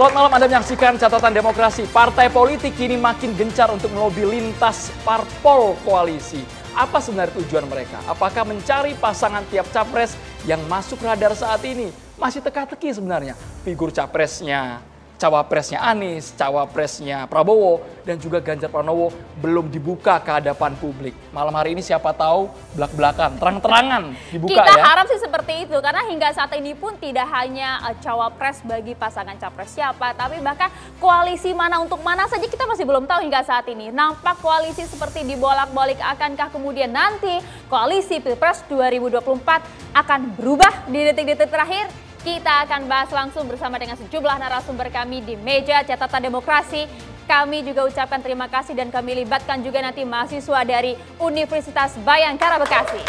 Selamat malam Anda menyaksikan catatan demokrasi. Partai politik kini makin gencar untuk melobi lintas parpol koalisi. Apa sebenarnya tujuan mereka? Apakah mencari pasangan tiap capres yang masuk radar saat ini? Masih teka-teki sebenarnya. Figur capresnya, cawapresnya Anies, cawapresnya Prabowo, dan juga Ganjar Pranowo belum dibuka ke hadapan publik. Malam hari ini siapa tahu belak-belakan, terang-terangan dibuka Kita ya. Kita harap sih seperti itu, karena hingga saat ini pun tidak hanya eh, cawapres bagi pasangan capres siapa, tapi bahkan koalisi mana untuk mana saja kita masih belum tahu hingga saat ini. Nampak koalisi seperti dibolak-balik, akankah kemudian nanti koalisi Pilpres 2024 akan berubah di detik-detik terakhir? Kita akan bahas langsung bersama dengan sejumlah narasumber kami di meja catatan demokrasi. Kami juga ucapkan terima kasih dan kami libatkan juga nanti mahasiswa dari Universitas Bayangkara Bekasi.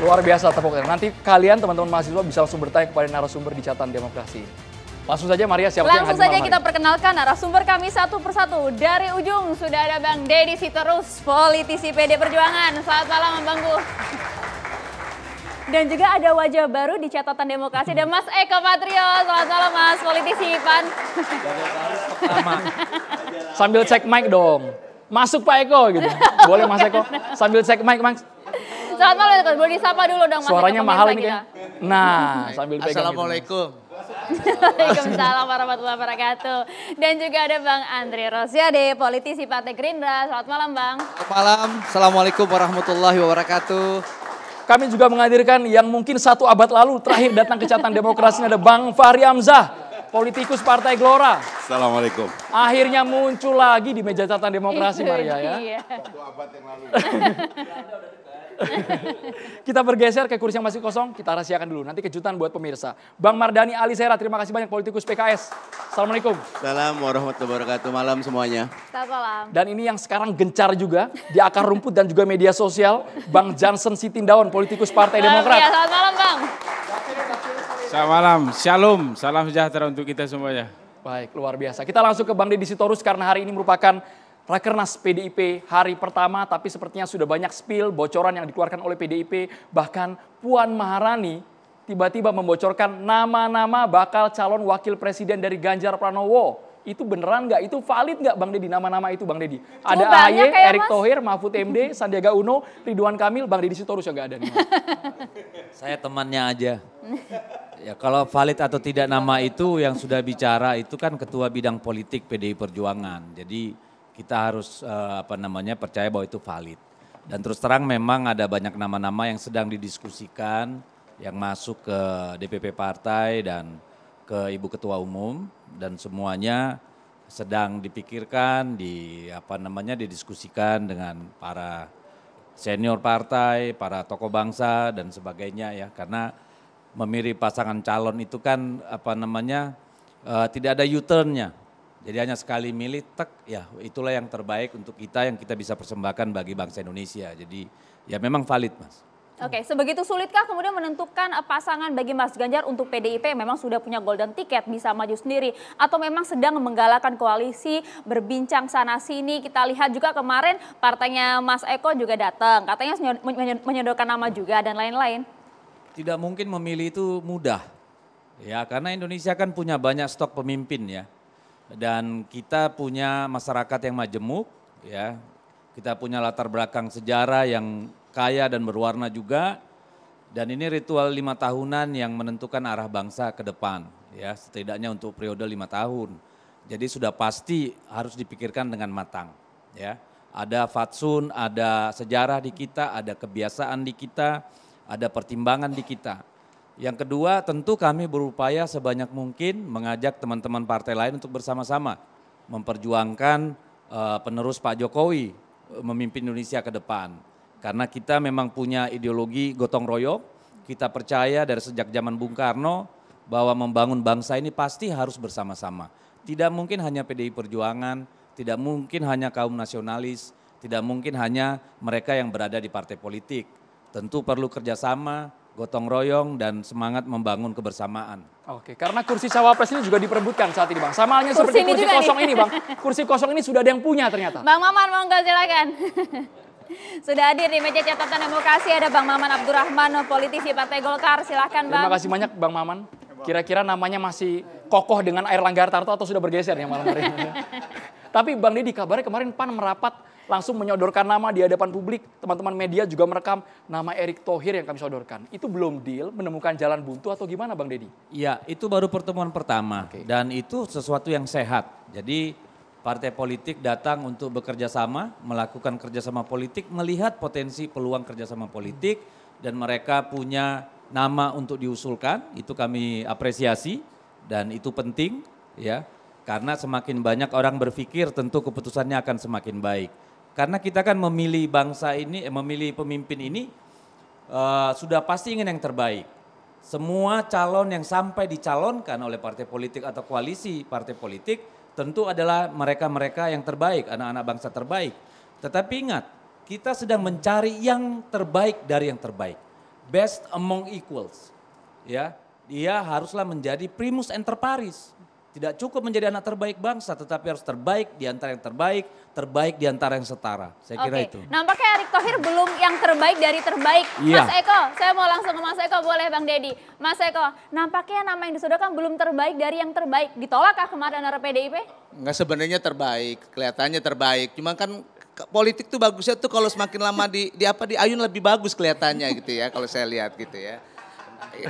Luar biasa tepuk tangan. Nanti kalian teman-teman mahasiswa bisa langsung bertanya kepada narasumber di catatan demokrasi. Langsung saja Maria siapa Langsung yang hadir saja kita perkenalkan narasumber kami satu persatu. Dari ujung sudah ada Bang Deddy Siterus, politisi PD Perjuangan. Selamat malam Bang Bu. Dan juga ada wajah baru di catatan demokrasi dan Mas Eko Patrio. Selamat malam Mas, politisi PAN. malam. Sambil cek mic dong. Masuk Pak Eko gitu. Boleh Mas Eko sambil cek mic Mas. Selamat malam Eko, boleh disapa dulu dong Mas Suaranya mahal ini kan. Nah, sambil pegang Assalamualaikum. Gitu. Waalaikumsalam warahmatullahi wabarakatuh. Dan juga ada Bang Andre Rosiade, politisi Partai Gerindra. Selamat malam Bang. Selamat malam. Assalamualaikum warahmatullahi wabarakatuh. Kami juga menghadirkan yang mungkin satu abad lalu terakhir datang ke catatan demokrasi ada Bang Fahri Hamzah. Politikus Partai Gelora. Assalamualaikum. Akhirnya muncul lagi di meja catatan demokrasi iya, Maria ya. Iya. Satu abad yang lalu. kita bergeser ke kursi yang masih kosong, kita rahasiakan dulu. Nanti kejutan buat pemirsa. Bang Mardani Ali Sera, terima kasih banyak politikus PKS. Assalamualaikum. Salam warahmatullahi wabarakatuh. Malam semuanya. Selamat malam. Dan ini yang sekarang gencar juga di akar rumput dan juga media sosial. Bang Johnson Sitindaun, politikus Partai malam, Demokrat. Ya, selamat malam Bang. Selamat malam. Shalom. Salam sejahtera untuk kita semuanya. Baik, luar biasa. Kita langsung ke Bang Deddy Sitorus karena hari ini merupakan Rakernas PDIP hari pertama, tapi sepertinya sudah banyak spill, bocoran yang dikeluarkan oleh PDIP. Bahkan Puan Maharani tiba-tiba membocorkan nama-nama bakal calon wakil presiden dari Ganjar Pranowo. Itu beneran nggak? Itu valid nggak Bang Deddy nama-nama itu Bang Deddy? Ada AY, Erick Thohir, Mahfud MD, Sandiaga Uno, Ridwan Kamil, Bang Deddy Sitorus yang nggak ada nih. Saya temannya aja. Ya kalau valid atau tidak nama itu yang sudah bicara itu kan ketua bidang politik PDI Perjuangan. Jadi kita harus uh, apa namanya percaya bahwa itu valid. Dan terus terang memang ada banyak nama-nama yang sedang didiskusikan yang masuk ke DPP partai dan ke Ibu Ketua Umum dan semuanya sedang dipikirkan, di apa namanya didiskusikan dengan para senior partai, para tokoh bangsa dan sebagainya ya karena memilih pasangan calon itu kan apa namanya uh, tidak ada u turn jadi hanya sekali milih, tek, ya itulah yang terbaik untuk kita yang kita bisa persembahkan bagi bangsa Indonesia. Jadi ya memang valid mas. Oke, okay, sebegitu sulitkah kemudian menentukan eh, pasangan bagi Mas Ganjar untuk PDIP yang memang sudah punya golden ticket bisa maju sendiri atau memang sedang menggalakkan koalisi berbincang sana sini. Kita lihat juga kemarin partainya Mas Eko juga datang, katanya menyodorkan nama juga dan lain-lain. Tidak mungkin memilih itu mudah. Ya, karena Indonesia kan punya banyak stok pemimpin ya dan kita punya masyarakat yang majemuk ya. Kita punya latar belakang sejarah yang kaya dan berwarna juga. Dan ini ritual lima tahunan yang menentukan arah bangsa ke depan, ya setidaknya untuk periode lima tahun. Jadi sudah pasti harus dipikirkan dengan matang, ya. Ada fatsun, ada sejarah di kita, ada kebiasaan di kita, ada pertimbangan di kita. Yang kedua, tentu kami berupaya sebanyak mungkin mengajak teman-teman partai lain untuk bersama-sama memperjuangkan uh, penerus Pak Jokowi eh, memimpin Indonesia ke depan. Karena kita memang punya ideologi gotong royong, kita percaya dari sejak zaman Bung Karno bahwa membangun bangsa ini pasti harus bersama-sama. Tidak mungkin hanya PDI Perjuangan, tidak mungkin hanya kaum nasionalis, tidak mungkin hanya mereka yang berada di partai politik. Tentu perlu kerjasama, gotong royong dan semangat membangun kebersamaan. Oke, karena kursi cawapres ini juga diperebutkan saat ini, Bang. Sama halnya kursi seperti kursi kosong nih. ini, Bang. Kursi kosong ini sudah ada yang punya ternyata. Bang Maman, monggo silakan. Sudah hadir di meja catatan demokrasi ada Bang Maman Abdurrahman, politisi Partai Golkar. silakan, Bang. Terima kasih banyak Bang Maman. Kira-kira namanya masih kokoh dengan air langgar Tarto atau sudah bergeser ya malam hari ini? Tapi Bang Didi kabarnya kemarin PAN merapat langsung menyodorkan nama di hadapan publik. Teman-teman media juga merekam nama Erick Thohir yang kami sodorkan. Itu belum deal menemukan jalan buntu atau gimana Bang Deddy? Iya, itu baru pertemuan pertama okay. dan itu sesuatu yang sehat. Jadi partai politik datang untuk bekerja sama, melakukan kerjasama politik, melihat potensi peluang kerjasama politik dan mereka punya nama untuk diusulkan, itu kami apresiasi dan itu penting ya karena semakin banyak orang berpikir tentu keputusannya akan semakin baik. Karena kita kan memilih bangsa ini, eh, memilih pemimpin ini uh, sudah pasti ingin yang terbaik. Semua calon yang sampai dicalonkan oleh partai politik atau koalisi partai politik tentu adalah mereka-mereka yang terbaik, anak-anak bangsa terbaik. Tetapi ingat, kita sedang mencari yang terbaik dari yang terbaik. Best among equals. Ya, dia haruslah menjadi primus inter pares tidak cukup menjadi anak terbaik bangsa, tetapi harus terbaik di antara yang terbaik, terbaik di antara yang setara. Saya kira itu. Nampaknya Erick Thohir belum yang terbaik dari terbaik. Yeah. Mas Eko, saya mau langsung ke Mas Eko, boleh Bang Deddy. Mas Eko, nampaknya nama yang disodorkan belum terbaik dari yang terbaik. Ditolakkah kemarin oleh PDIP? Enggak sebenarnya terbaik, kelihatannya terbaik. Cuma kan politik tuh bagusnya tuh kalau semakin lama di, di apa di ayun lebih bagus kelihatannya gitu ya kalau saya lihat gitu ya.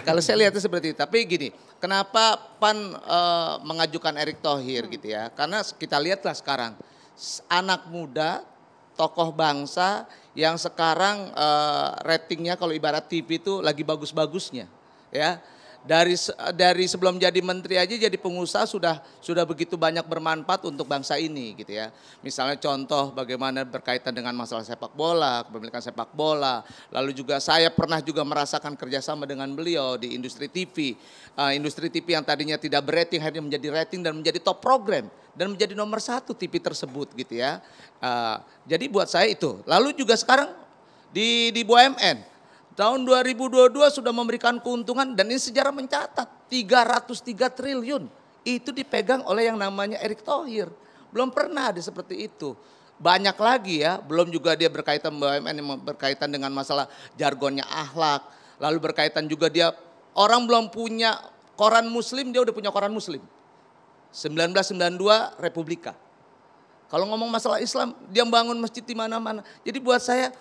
Kalau saya lihatnya seperti itu. Tapi gini, Kenapa PAN e, mengajukan Erick Thohir hmm. gitu ya? Karena kita lihatlah sekarang anak muda tokoh bangsa yang sekarang e, ratingnya kalau ibarat TV itu lagi bagus-bagusnya ya dari dari sebelum jadi menteri aja jadi pengusaha sudah sudah begitu banyak bermanfaat untuk bangsa ini gitu ya. Misalnya contoh bagaimana berkaitan dengan masalah sepak bola, kepemilikan sepak bola. Lalu juga saya pernah juga merasakan kerjasama dengan beliau di industri TV. Uh, eh, industri TV yang tadinya tidak berating akhirnya menjadi rating dan menjadi top program dan menjadi nomor satu TV tersebut gitu ya. Uh, jadi buat saya itu. Lalu juga sekarang di di BUMN Tahun 2022 sudah memberikan keuntungan dan ini sejarah mencatat 303 triliun. Itu dipegang oleh yang namanya Erick Thohir. Belum pernah ada seperti itu banyak lagi ya, belum juga dia berkaitan BUMN yang berkaitan dengan masalah jargonnya akhlak, lalu berkaitan juga dia orang belum punya koran muslim, dia udah punya koran muslim. 1992 Republika. Kalau ngomong masalah Islam, dia bangun masjid di mana-mana. Jadi buat saya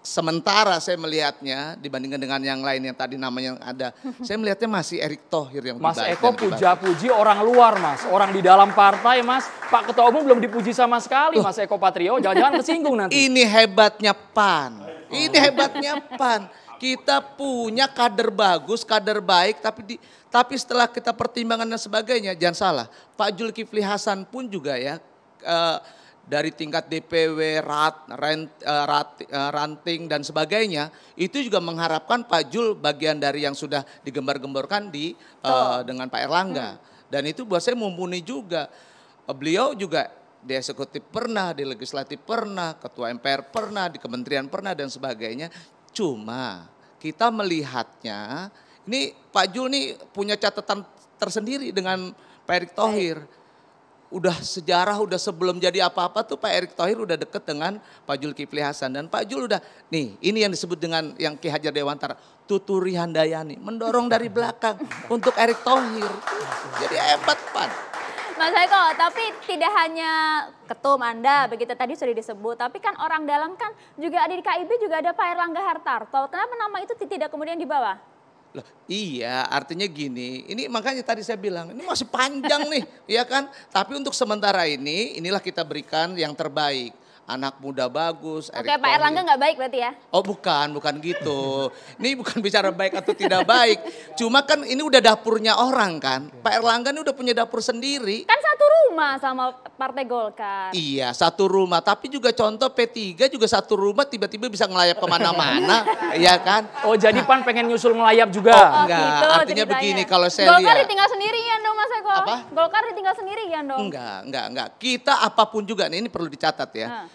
sementara saya melihatnya dibandingkan dengan yang lain yang tadi namanya ada, saya melihatnya masih Erick Thohir yang Mas Eko puja-puji orang luar Mas, orang di dalam partai Mas. Pak Ketua Umum belum dipuji sama sekali Mas Eko Patrio, jangan-jangan kesinggung nanti. Ini hebatnya PAN. Ini hebatnya PAN. Kita punya kader bagus, kader baik, tapi di, tapi setelah kita pertimbangan dan sebagainya, jangan salah, Pak Julkifli Hasan pun juga ya, uh, dari tingkat DPW, rat, rent, eh, rat, eh, ranting dan sebagainya itu juga mengharapkan Pak Jul bagian dari yang sudah digembar-gemborkan di uh, dengan Pak Erlangga hmm. dan itu buat saya mumpuni juga beliau juga di eksekutif pernah, di legislatif pernah, ketua MPR pernah, di kementerian pernah dan sebagainya. Cuma kita melihatnya ini Pak Jul nih punya catatan tersendiri dengan Pak Erick Thohir. Baik udah sejarah, udah sebelum jadi apa-apa tuh Pak Erick Thohir udah deket dengan Pak Kipli Hasan. Dan Pak Jul udah, nih ini yang disebut dengan yang Ki Hajar Dewantara, Tuturi Handayani, mendorong dari belakang untuk Erick Thohir. Jadi hebat Pan. Mas Eko, tapi tidak hanya ketum Anda, begitu tadi sudah disebut, tapi kan orang dalam kan juga ada di KIB juga ada Pak Erlangga Hartarto. Kenapa nama itu tidak kemudian dibawa? Loh, iya, artinya gini. Ini makanya tadi saya bilang, ini masih panjang nih, ya kan? Tapi untuk sementara ini, inilah kita berikan yang terbaik. Anak muda bagus. Oke, Erick Pak Erlangga nggak baik berarti ya? Oh, bukan, bukan gitu. ini bukan bicara baik atau tidak baik. Cuma kan ini udah dapurnya orang kan. Pak Erlangga ini udah punya dapur sendiri. Kan satu rumah sama Partai Golkar. Iya, satu rumah. Tapi juga contoh P3 juga satu rumah tiba-tiba bisa ngelayap kemana-mana, ya kan? Oh, jadi nah. Pan pengen nyusul ngelayap juga? Oh, oh enggak, gitu, artinya begini kalau saya Golkar lihat. Golkar ditinggal sendirian dong Mas Eko. Apa? Golkar ditinggal sendirian dong. Enggak, enggak, enggak. Kita apapun juga, nih, ini perlu dicatat ya. Nah.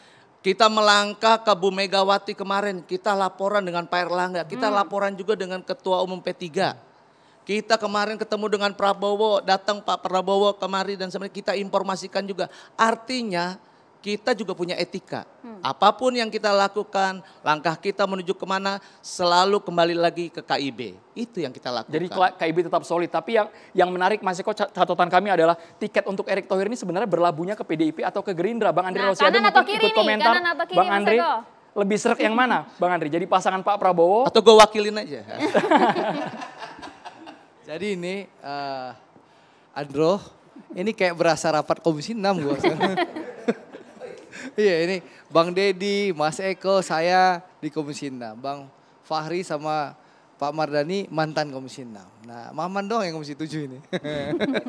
Kita melangkah ke Bu Megawati kemarin, kita laporan dengan Pak Erlangga, kita hmm. laporan juga dengan Ketua Umum P3 kita kemarin ketemu dengan Prabowo, datang Pak Prabowo kemari dan sebenarnya kita informasikan juga. Artinya kita juga punya etika. Hmm. Apapun yang kita lakukan, langkah kita menuju kemana selalu kembali lagi ke KIB. Itu yang kita lakukan. Jadi KIB tetap solid. Tapi yang yang menarik Mas Eko catatan kami adalah tiket untuk Erick Thohir ini sebenarnya berlabuhnya ke PDIP atau ke Gerindra. Bang Andre nah, Rosiade mungkin ikut nih, komentar. Kiri, Bang Andre, lebih serak yang mana Bang Andri? Jadi pasangan Pak Prabowo? Atau gue wakilin aja. Jadi ini uh, Andro, ini kayak berasa rapat komisi 6 gua. Iya ini Bang Dedi, Mas Eko, saya di komisi 6. Bang Fahri sama Pak Mardani mantan komisi 6. Nah, Maman dong yang komisi 7 ini.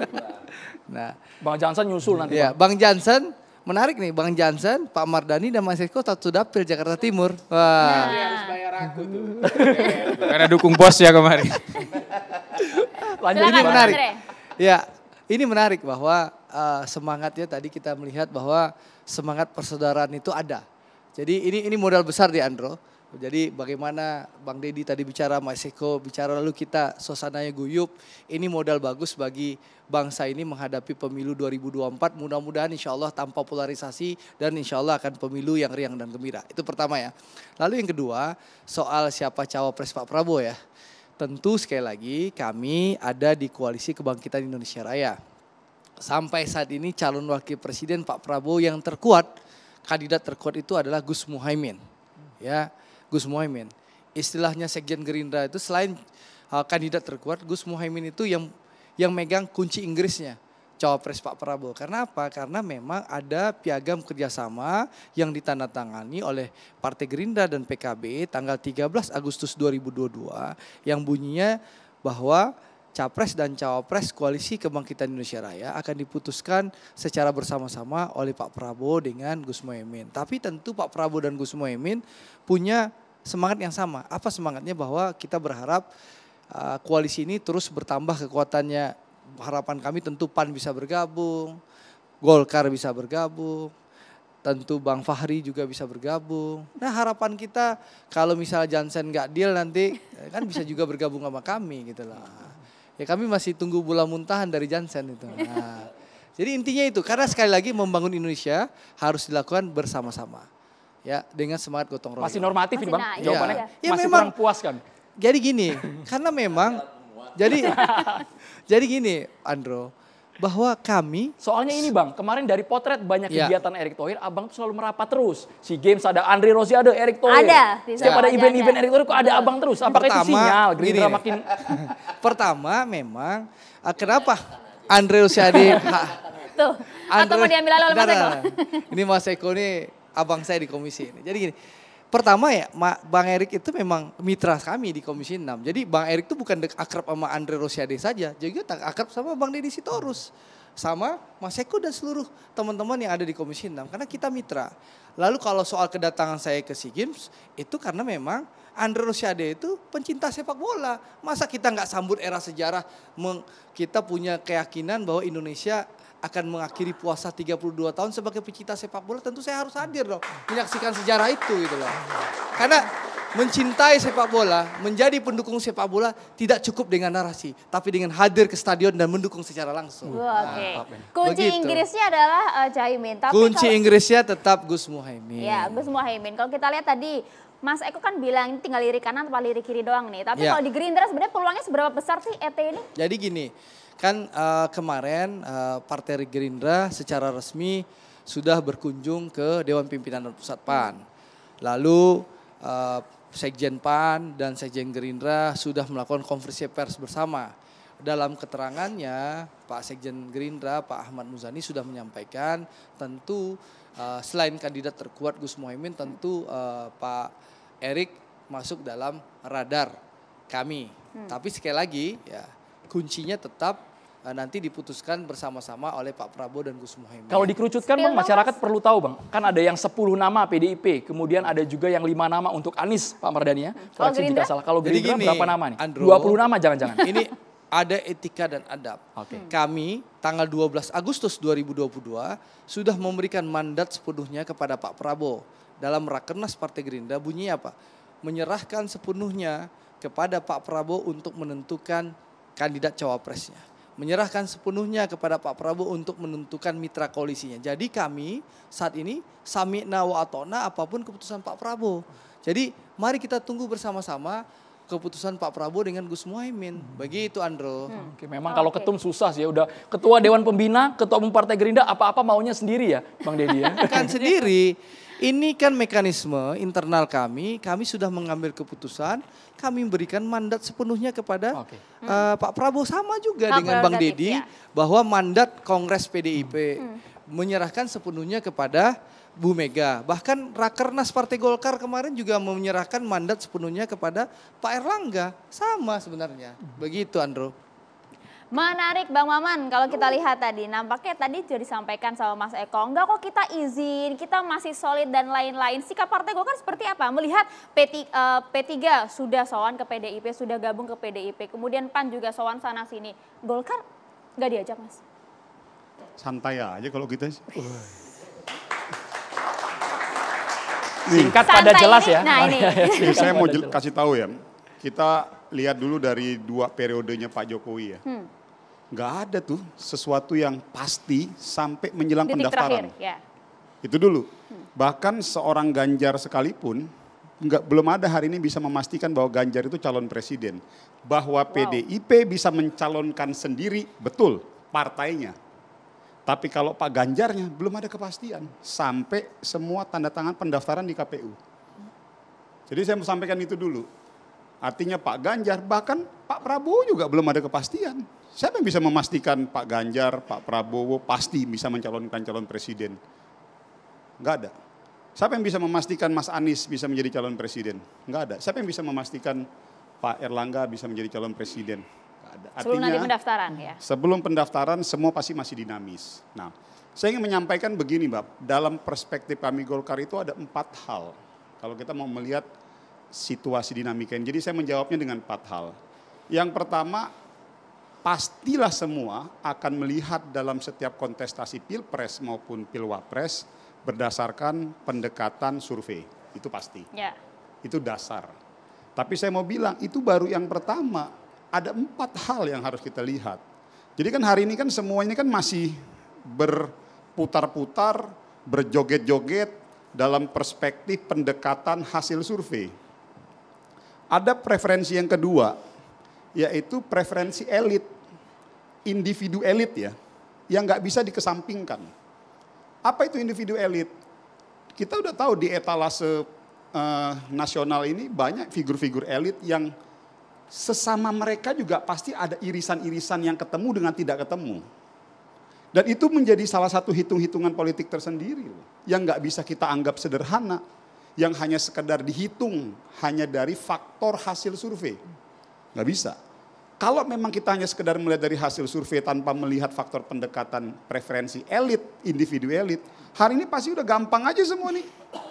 nah, Bang Jansen nyusul nanti. Iya, Bang, bang Jansen menarik nih Bang Jansen, Pak Mardani dan Mas Eko satu dapil Jakarta Timur. Wah. Nah. Karena dukung bos ya kemarin. lanjut. Ini menarik. Ya, ini menarik bahwa uh, semangatnya tadi kita melihat bahwa semangat persaudaraan itu ada. Jadi ini ini modal besar di Andro. Jadi bagaimana Bang Deddy tadi bicara Mas Eko, bicara lalu kita suasananya guyup. Ini modal bagus bagi bangsa ini menghadapi pemilu 2024. Mudah-mudahan insya Allah tanpa polarisasi dan insya Allah akan pemilu yang riang dan gembira. Itu pertama ya. Lalu yang kedua soal siapa cawapres Pak Prabowo ya. Tentu sekali lagi kami ada di Koalisi Kebangkitan Indonesia Raya. Sampai saat ini calon wakil presiden Pak Prabowo yang terkuat, kandidat terkuat itu adalah Gus Muhaymin Ya, Gus Muhaymin Istilahnya Sekjen Gerindra itu selain uh, kandidat terkuat, Gus Muhaymin itu yang yang megang kunci Inggrisnya cawapres Pak Prabowo. Karena apa? Karena memang ada piagam kerjasama yang ditandatangani oleh Partai Gerindra dan PKB tanggal 13 Agustus 2022 yang bunyinya bahwa capres dan cawapres koalisi kebangkitan Indonesia Raya akan diputuskan secara bersama-sama oleh Pak Prabowo dengan Gus Mohaimin. Tapi tentu Pak Prabowo dan Gus Mohaimin punya semangat yang sama. Apa semangatnya bahwa kita berharap uh, koalisi ini terus bertambah kekuatannya harapan kami tentu PAN bisa bergabung, Golkar bisa bergabung, tentu Bang Fahri juga bisa bergabung. Nah harapan kita kalau misalnya Jansen nggak deal nanti eh, kan bisa juga bergabung sama kami gitu lah. Ya kami masih tunggu bola muntahan dari Jansen itu. Nah, jadi intinya itu karena sekali lagi membangun Indonesia harus dilakukan bersama-sama. Ya dengan semangat gotong royong. Masih normatif ini Bang nah, jawabannya. Ya, ya masih memang, kurang puas kan. Jadi gini, karena memang jadi Jadi gini, Andro, bahwa kami soalnya ini bang kemarin dari potret banyak ya. kegiatan Erick Thohir abang tuh selalu merapat terus si games ada Andre Rossi ada Erick Thohir ada setiap ya. ada event-event Erick Thohir kok ada nah, abang terus apakah pertama, itu sinyal Gerindra makin pertama memang eh, kenapa Andre Rossi ada tuh Andre, atau mau diambil alih oleh Mas Eko ini Mas Eko ini abang saya di komisi ini jadi gini pertama ya Bang Erik itu memang mitra kami di Komisi 6. Jadi Bang Erik itu bukan akrab sama Andre Rosiade saja, juga akrab sama Bang Deddy Sitorus, sama Mas Eko dan seluruh teman-teman yang ada di Komisi 6 karena kita mitra. Lalu kalau soal kedatangan saya ke SEA Games itu karena memang Andre Rosiade itu pencinta sepak bola. Masa kita nggak sambut era sejarah kita punya keyakinan bahwa Indonesia akan mengakhiri puasa 32 tahun sebagai pecinta sepak bola tentu saya harus hadir dong menyaksikan sejarah itu gitu loh. Karena mencintai sepak bola, menjadi pendukung sepak bola tidak cukup dengan narasi, tapi dengan hadir ke stadion dan mendukung secara langsung. Nah, oke. Okay. Kunci Begitu. Inggrisnya adalah uh, Jaimin. Tapi Kunci kalau, Inggrisnya tetap Gus Muhaimin. Ya, Gus Muhaimin. Kalau kita lihat tadi Mas Eko kan bilang tinggal lirik kanan atau lirik kiri doang nih. Tapi ya. kalau di Gerindra sebenarnya peluangnya seberapa besar sih ET ini? Jadi gini, Kan uh, kemarin uh, Partai Gerindra secara resmi sudah berkunjung ke Dewan Pimpinan Pusat PAN. Lalu uh, Sekjen PAN dan Sekjen Gerindra sudah melakukan konferensi pers bersama. Dalam keterangannya, Pak Sekjen Gerindra, Pak Ahmad Muzani sudah menyampaikan tentu uh, selain kandidat terkuat Gus Mohaimin, tentu uh, Pak Erik masuk dalam radar kami. Hmm. Tapi sekali lagi ya kuncinya tetap uh, nanti diputuskan bersama-sama oleh Pak Prabowo dan Gus Muhaimin. Kalau dikerucutkan Bang, masyarakat perlu tahu Bang, kan ada yang 10 nama PDIP, kemudian ada juga yang lima nama untuk Anies Pak Mardani ya. Kalau jika salah, kalau Gerindra gini, berapa nama nih? Andro, 20 nama jangan-jangan. Ini ada etika dan adab. Okay. Kami tanggal 12 Agustus 2022 sudah memberikan mandat sepenuhnya kepada Pak Prabowo dalam Rakernas Partai Gerindra Bunyi apa? Menyerahkan sepenuhnya kepada Pak Prabowo untuk menentukan kandidat cawapresnya. Menyerahkan sepenuhnya kepada Pak Prabowo untuk menentukan mitra koalisinya. Jadi kami saat ini sami'na wa atona apapun keputusan Pak Prabowo. Jadi mari kita tunggu bersama-sama keputusan Pak Prabowo dengan Gus Muhaimin. Begitu Andro. Hmm. Oke, memang kalau okay. ketum susah sih ya udah ketua dewan pembina, ketua umum Partai Gerindra apa-apa maunya sendiri ya Bang Deddy ya. kan sendiri. Ini kan mekanisme internal kami, kami sudah mengambil keputusan, kami memberikan mandat sepenuhnya kepada okay. uh, eh, Pak Prabowo sama juga Pak dengan Bang Deddy ya. bahwa mandat Kongres PDIP hmm. menyerahkan sepenuhnya kepada Bu Mega. Bahkan Rakernas Partai Golkar kemarin juga menyerahkan mandat sepenuhnya kepada Pak Erlangga. Sama sebenarnya. Begitu Andro. Menarik Bang Maman, kalau kita lihat tadi, nampaknya tadi sudah disampaikan sama Mas Eko, enggak kok kita izin, kita masih solid dan lain-lain. Sikap Partai Golkar seperti apa? Melihat P3, eh, P3 sudah soan ke PDIP, sudah gabung ke PDIP, kemudian PAN juga soan sana-sini. Golkar enggak diajak Mas? Santai aja kalau kita. Gitu. Uh. Singkat pada jelas ya. Nah ini. ini saya mau kasih tahu ya. Kita lihat dulu dari dua periodenya Pak Jokowi ya. Hmm nggak ada tuh sesuatu yang pasti sampai menjelang Detik pendaftaran. Terakhir, ya. Itu dulu. Hmm. Bahkan seorang Ganjar sekalipun nggak belum ada hari ini bisa memastikan bahwa Ganjar itu calon presiden. Bahwa wow. PDIP bisa mencalonkan sendiri, betul, partainya. Tapi kalau Pak Ganjarnya belum ada kepastian sampai semua tanda tangan pendaftaran di KPU. Jadi saya mau sampaikan itu dulu. Artinya Pak Ganjar bahkan Pak Prabowo juga belum ada kepastian Siapa yang bisa memastikan Pak Ganjar, Pak Prabowo pasti bisa mencalonkan calon presiden? Enggak ada. Siapa yang bisa memastikan Mas Anies bisa menjadi calon presiden? Enggak ada. Siapa yang bisa memastikan Pak Erlangga bisa menjadi calon presiden? Enggak ada. sebelum nanti pendaftaran ya? Sebelum pendaftaran semua pasti masih dinamis. Nah, saya ingin menyampaikan begini Mbak, dalam perspektif kami Golkar itu ada empat hal. Kalau kita mau melihat situasi dinamika. Jadi saya menjawabnya dengan empat hal. Yang pertama pastilah semua akan melihat dalam setiap kontestasi pilpres maupun pilwapres berdasarkan pendekatan survei. Itu pasti. Ya. Itu dasar. Tapi saya mau bilang itu baru yang pertama. Ada empat hal yang harus kita lihat. Jadi kan hari ini kan semuanya kan masih berputar-putar, berjoget-joget dalam perspektif pendekatan hasil survei. Ada preferensi yang kedua, yaitu preferensi elit individu elit ya, yang nggak bisa dikesampingkan. Apa itu individu elit? Kita udah tahu di etalase eh, nasional ini banyak figur-figur elit yang sesama mereka juga pasti ada irisan-irisan yang ketemu dengan tidak ketemu. Dan itu menjadi salah satu hitung-hitungan politik tersendiri loh, yang nggak bisa kita anggap sederhana, yang hanya sekedar dihitung hanya dari faktor hasil survei. Nggak bisa. Kalau memang kita hanya sekedar melihat dari hasil survei tanpa melihat faktor pendekatan preferensi elit, individu elit, hari ini pasti udah gampang aja semua nih.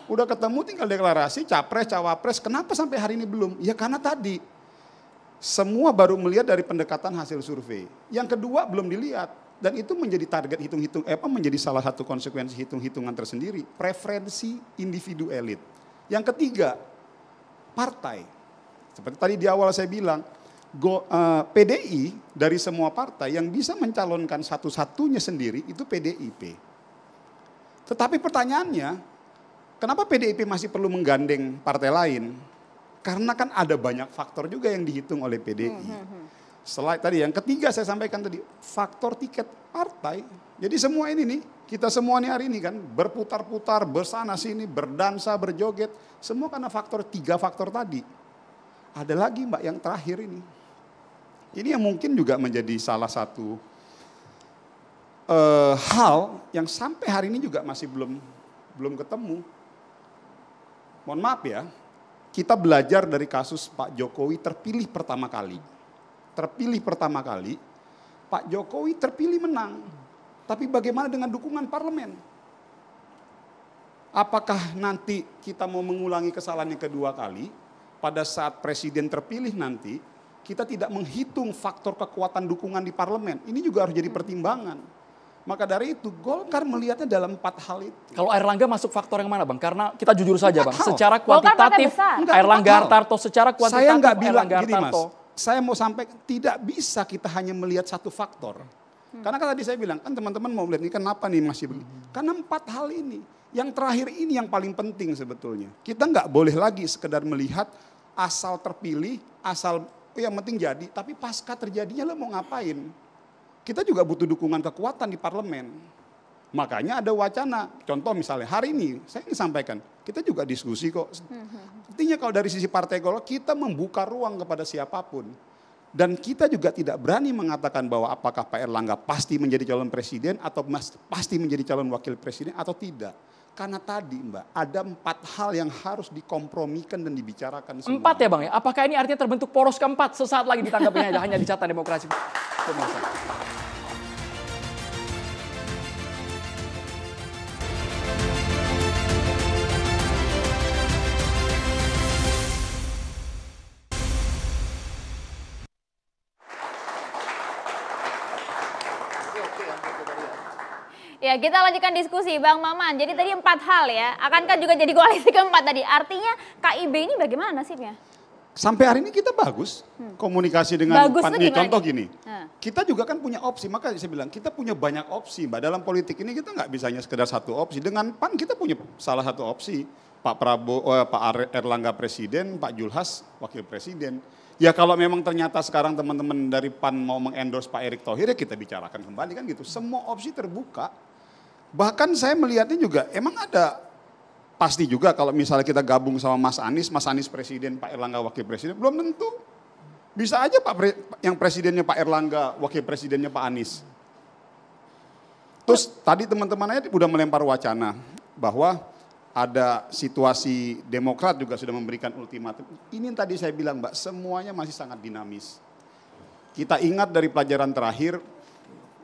Udah ketemu tinggal deklarasi capres, cawapres. Kenapa sampai hari ini belum? Ya karena tadi semua baru melihat dari pendekatan hasil survei. Yang kedua belum dilihat dan itu menjadi target hitung-hitung eh, apa menjadi salah satu konsekuensi hitung-hitungan tersendiri, preferensi individu elit. Yang ketiga, partai. Seperti tadi di awal saya bilang, go, uh, eh, PDI dari semua partai yang bisa mencalonkan satu-satunya sendiri itu PDIP. Tetapi pertanyaannya, kenapa PDIP masih perlu menggandeng partai lain? Karena kan ada banyak faktor juga yang dihitung oleh PDI. Hmm, hmm, hmm. Selain tadi yang ketiga saya sampaikan tadi, faktor tiket partai. Jadi semua ini nih, kita semua nih hari ini kan berputar-putar, bersana sini, berdansa, berjoget. Semua karena faktor tiga faktor tadi. Ada lagi mbak yang terakhir ini, ini yang mungkin juga menjadi salah satu uh, hal yang sampai hari ini juga masih belum belum ketemu. Mohon maaf ya, kita belajar dari kasus Pak Jokowi terpilih pertama kali. Terpilih pertama kali, Pak Jokowi terpilih menang. Tapi bagaimana dengan dukungan parlemen? Apakah nanti kita mau mengulangi kesalahan yang kedua kali? Pada saat presiden terpilih nanti, kita tidak menghitung faktor kekuatan dukungan di parlemen. Ini juga harus jadi pertimbangan. Maka dari itu Golkar melihatnya dalam empat hal itu. Kalau Erlangga masuk faktor yang mana Bang? Karena kita jujur saja Bang, secara kuantitatif Enggak, Erlangga Hartarto secara kuantitatif Saya nggak bilang Erlangga gini Mas, saya mau sampai tidak bisa kita hanya melihat satu faktor. Hmm. Karena kan tadi saya bilang, kan teman-teman mau melihat ini kenapa nih masih begini. Hmm. Karena empat hal ini. Yang terakhir ini yang paling penting sebetulnya. Kita nggak boleh lagi sekedar melihat asal terpilih, asal yang penting jadi. Tapi pasca terjadinya lo mau ngapain? Kita juga butuh dukungan kekuatan di parlemen. Makanya ada wacana, contoh misalnya hari ini saya ingin sampaikan, kita juga diskusi kok. Artinya kalau dari sisi partai golok, kita membuka ruang kepada siapapun. Dan kita juga tidak berani mengatakan bahwa apakah Pak Erlangga pasti menjadi calon presiden atau pasti menjadi calon wakil presiden atau tidak. Karena tadi Mbak, ada empat hal yang harus dikompromikan dan dibicarakan semua. Empat ya Bang ya? Apakah ini artinya terbentuk poros keempat? Sesaat lagi ditanggapinya hanya di catatan Demokrasi. kasih. Ya, kita lanjutkan diskusi Bang Maman. Jadi tadi empat hal ya. Akankah juga jadi koalisi keempat tadi? Artinya KIB ini bagaimana nasibnya? Sampai hari ini kita bagus hmm. komunikasi dengan bagus pan. Nih, contoh gini, kita juga kan punya opsi. Maka saya bilang kita punya banyak opsi, mbak. Dalam politik ini kita nggak bisanya sekedar satu opsi. Dengan pan kita punya salah satu opsi. Pak Prabowo, eh, Pak Erlangga presiden, Pak Julhas wakil presiden. Ya kalau memang ternyata sekarang teman-teman dari PAN mau mengendorse Pak Erick Thohir ya kita bicarakan kembali kan gitu. Semua opsi terbuka. Bahkan saya melihatnya juga, emang ada pasti juga kalau misalnya kita gabung sama Mas Anies, Mas Anies presiden, Pak Erlangga wakil presiden, belum tentu. Bisa aja Pak Pre, yang presidennya Pak Erlangga, wakil presidennya Pak Anies. Terus tadi teman-teman aja udah melempar wacana bahwa ada situasi Demokrat juga sudah memberikan ultimatum. Ini tadi saya bilang Mbak, semuanya masih sangat dinamis. Kita ingat dari pelajaran terakhir,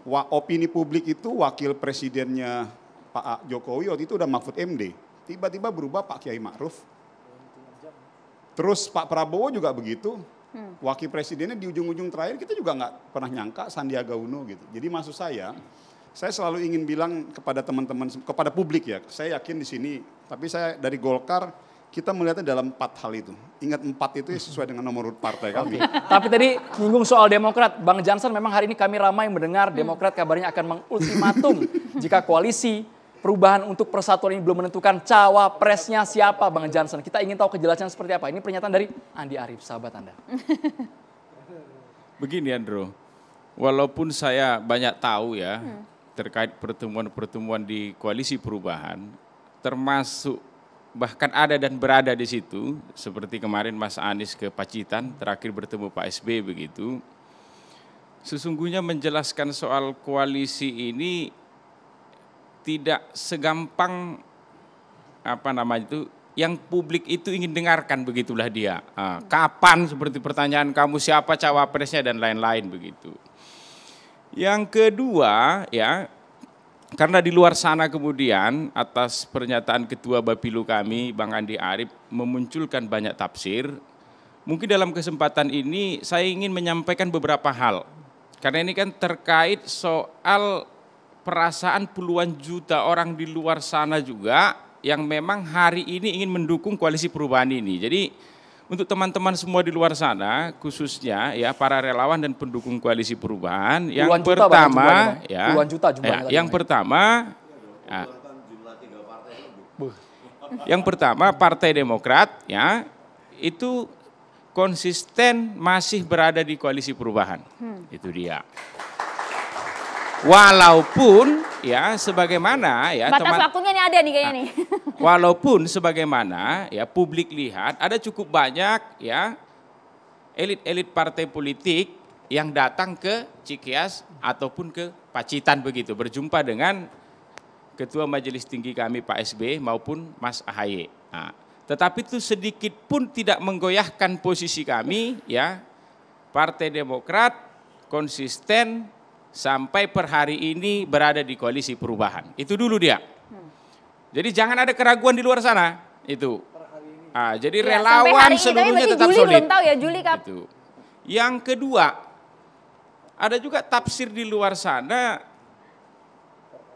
opini publik itu wakil presidennya Pak Jokowi waktu itu udah Mahfud MD. Tiba-tiba berubah Pak Kiai Ma'ruf. Terus Pak Prabowo juga begitu. Hmm. Wakil presidennya di ujung-ujung terakhir kita juga nggak pernah nyangka Sandiaga Uno gitu. Jadi maksud saya, saya selalu ingin bilang kepada teman-teman, kepada publik ya, saya yakin di sini, tapi saya dari Golkar, kita melihatnya dalam empat hal itu. Ingat empat itu sesuai dengan nomor urut partai kami. Tapi tadi nyinggung soal Demokrat, Bang Jansen memang hari ini kami ramai mendengar hmm. Demokrat kabarnya akan mengultimatum jika koalisi perubahan untuk persatuan ini belum menentukan cawapresnya siapa Bang Jansen. Kita ingin tahu kejelasan seperti apa. Ini pernyataan dari Andi Arief, sahabat Anda. Begini Andro, walaupun saya banyak tahu ya hmm. terkait pertemuan-pertemuan di koalisi perubahan, termasuk bahkan ada dan berada di situ seperti kemarin Mas Anies ke Pacitan terakhir bertemu Pak SB begitu sesungguhnya menjelaskan soal koalisi ini tidak segampang apa nama itu yang publik itu ingin dengarkan begitulah dia ah, kapan seperti pertanyaan kamu siapa cawapresnya dan lain-lain begitu yang kedua ya karena di luar sana kemudian atas pernyataan ketua Bapilu kami Bang Andi Arief memunculkan banyak tafsir. Mungkin dalam kesempatan ini saya ingin menyampaikan beberapa hal. Karena ini kan terkait soal perasaan puluhan juta orang di luar sana juga yang memang hari ini ingin mendukung koalisi perubahan ini. Jadi untuk teman-teman semua di luar sana, khususnya ya para relawan dan pendukung koalisi perubahan, yang juta pertama, ya, juta Ya, yang ini. pertama, ya, yang pertama Partai Demokrat ya itu konsisten masih berada di koalisi perubahan. Hmm. Itu dia. Walaupun ya sebagaimana ya batas teman, waktunya ini ada nih kayaknya ah, nih. Walaupun sebagaimana ya publik lihat ada cukup banyak ya elit-elit partai politik yang datang ke Cikias ataupun ke Pacitan begitu berjumpa dengan ketua majelis tinggi kami Pak SB maupun Mas Ahaye. Nah, tetapi itu sedikit pun tidak menggoyahkan posisi kami ya Partai Demokrat konsisten sampai per hari ini berada di koalisi perubahan. Itu dulu dia. Jadi jangan ada keraguan di luar sana. Itu. Ah, jadi ya, relawan seluruhnya tetap Juli solid. Belum tahu ya, Juli kap itu. Yang kedua, ada juga tafsir di luar sana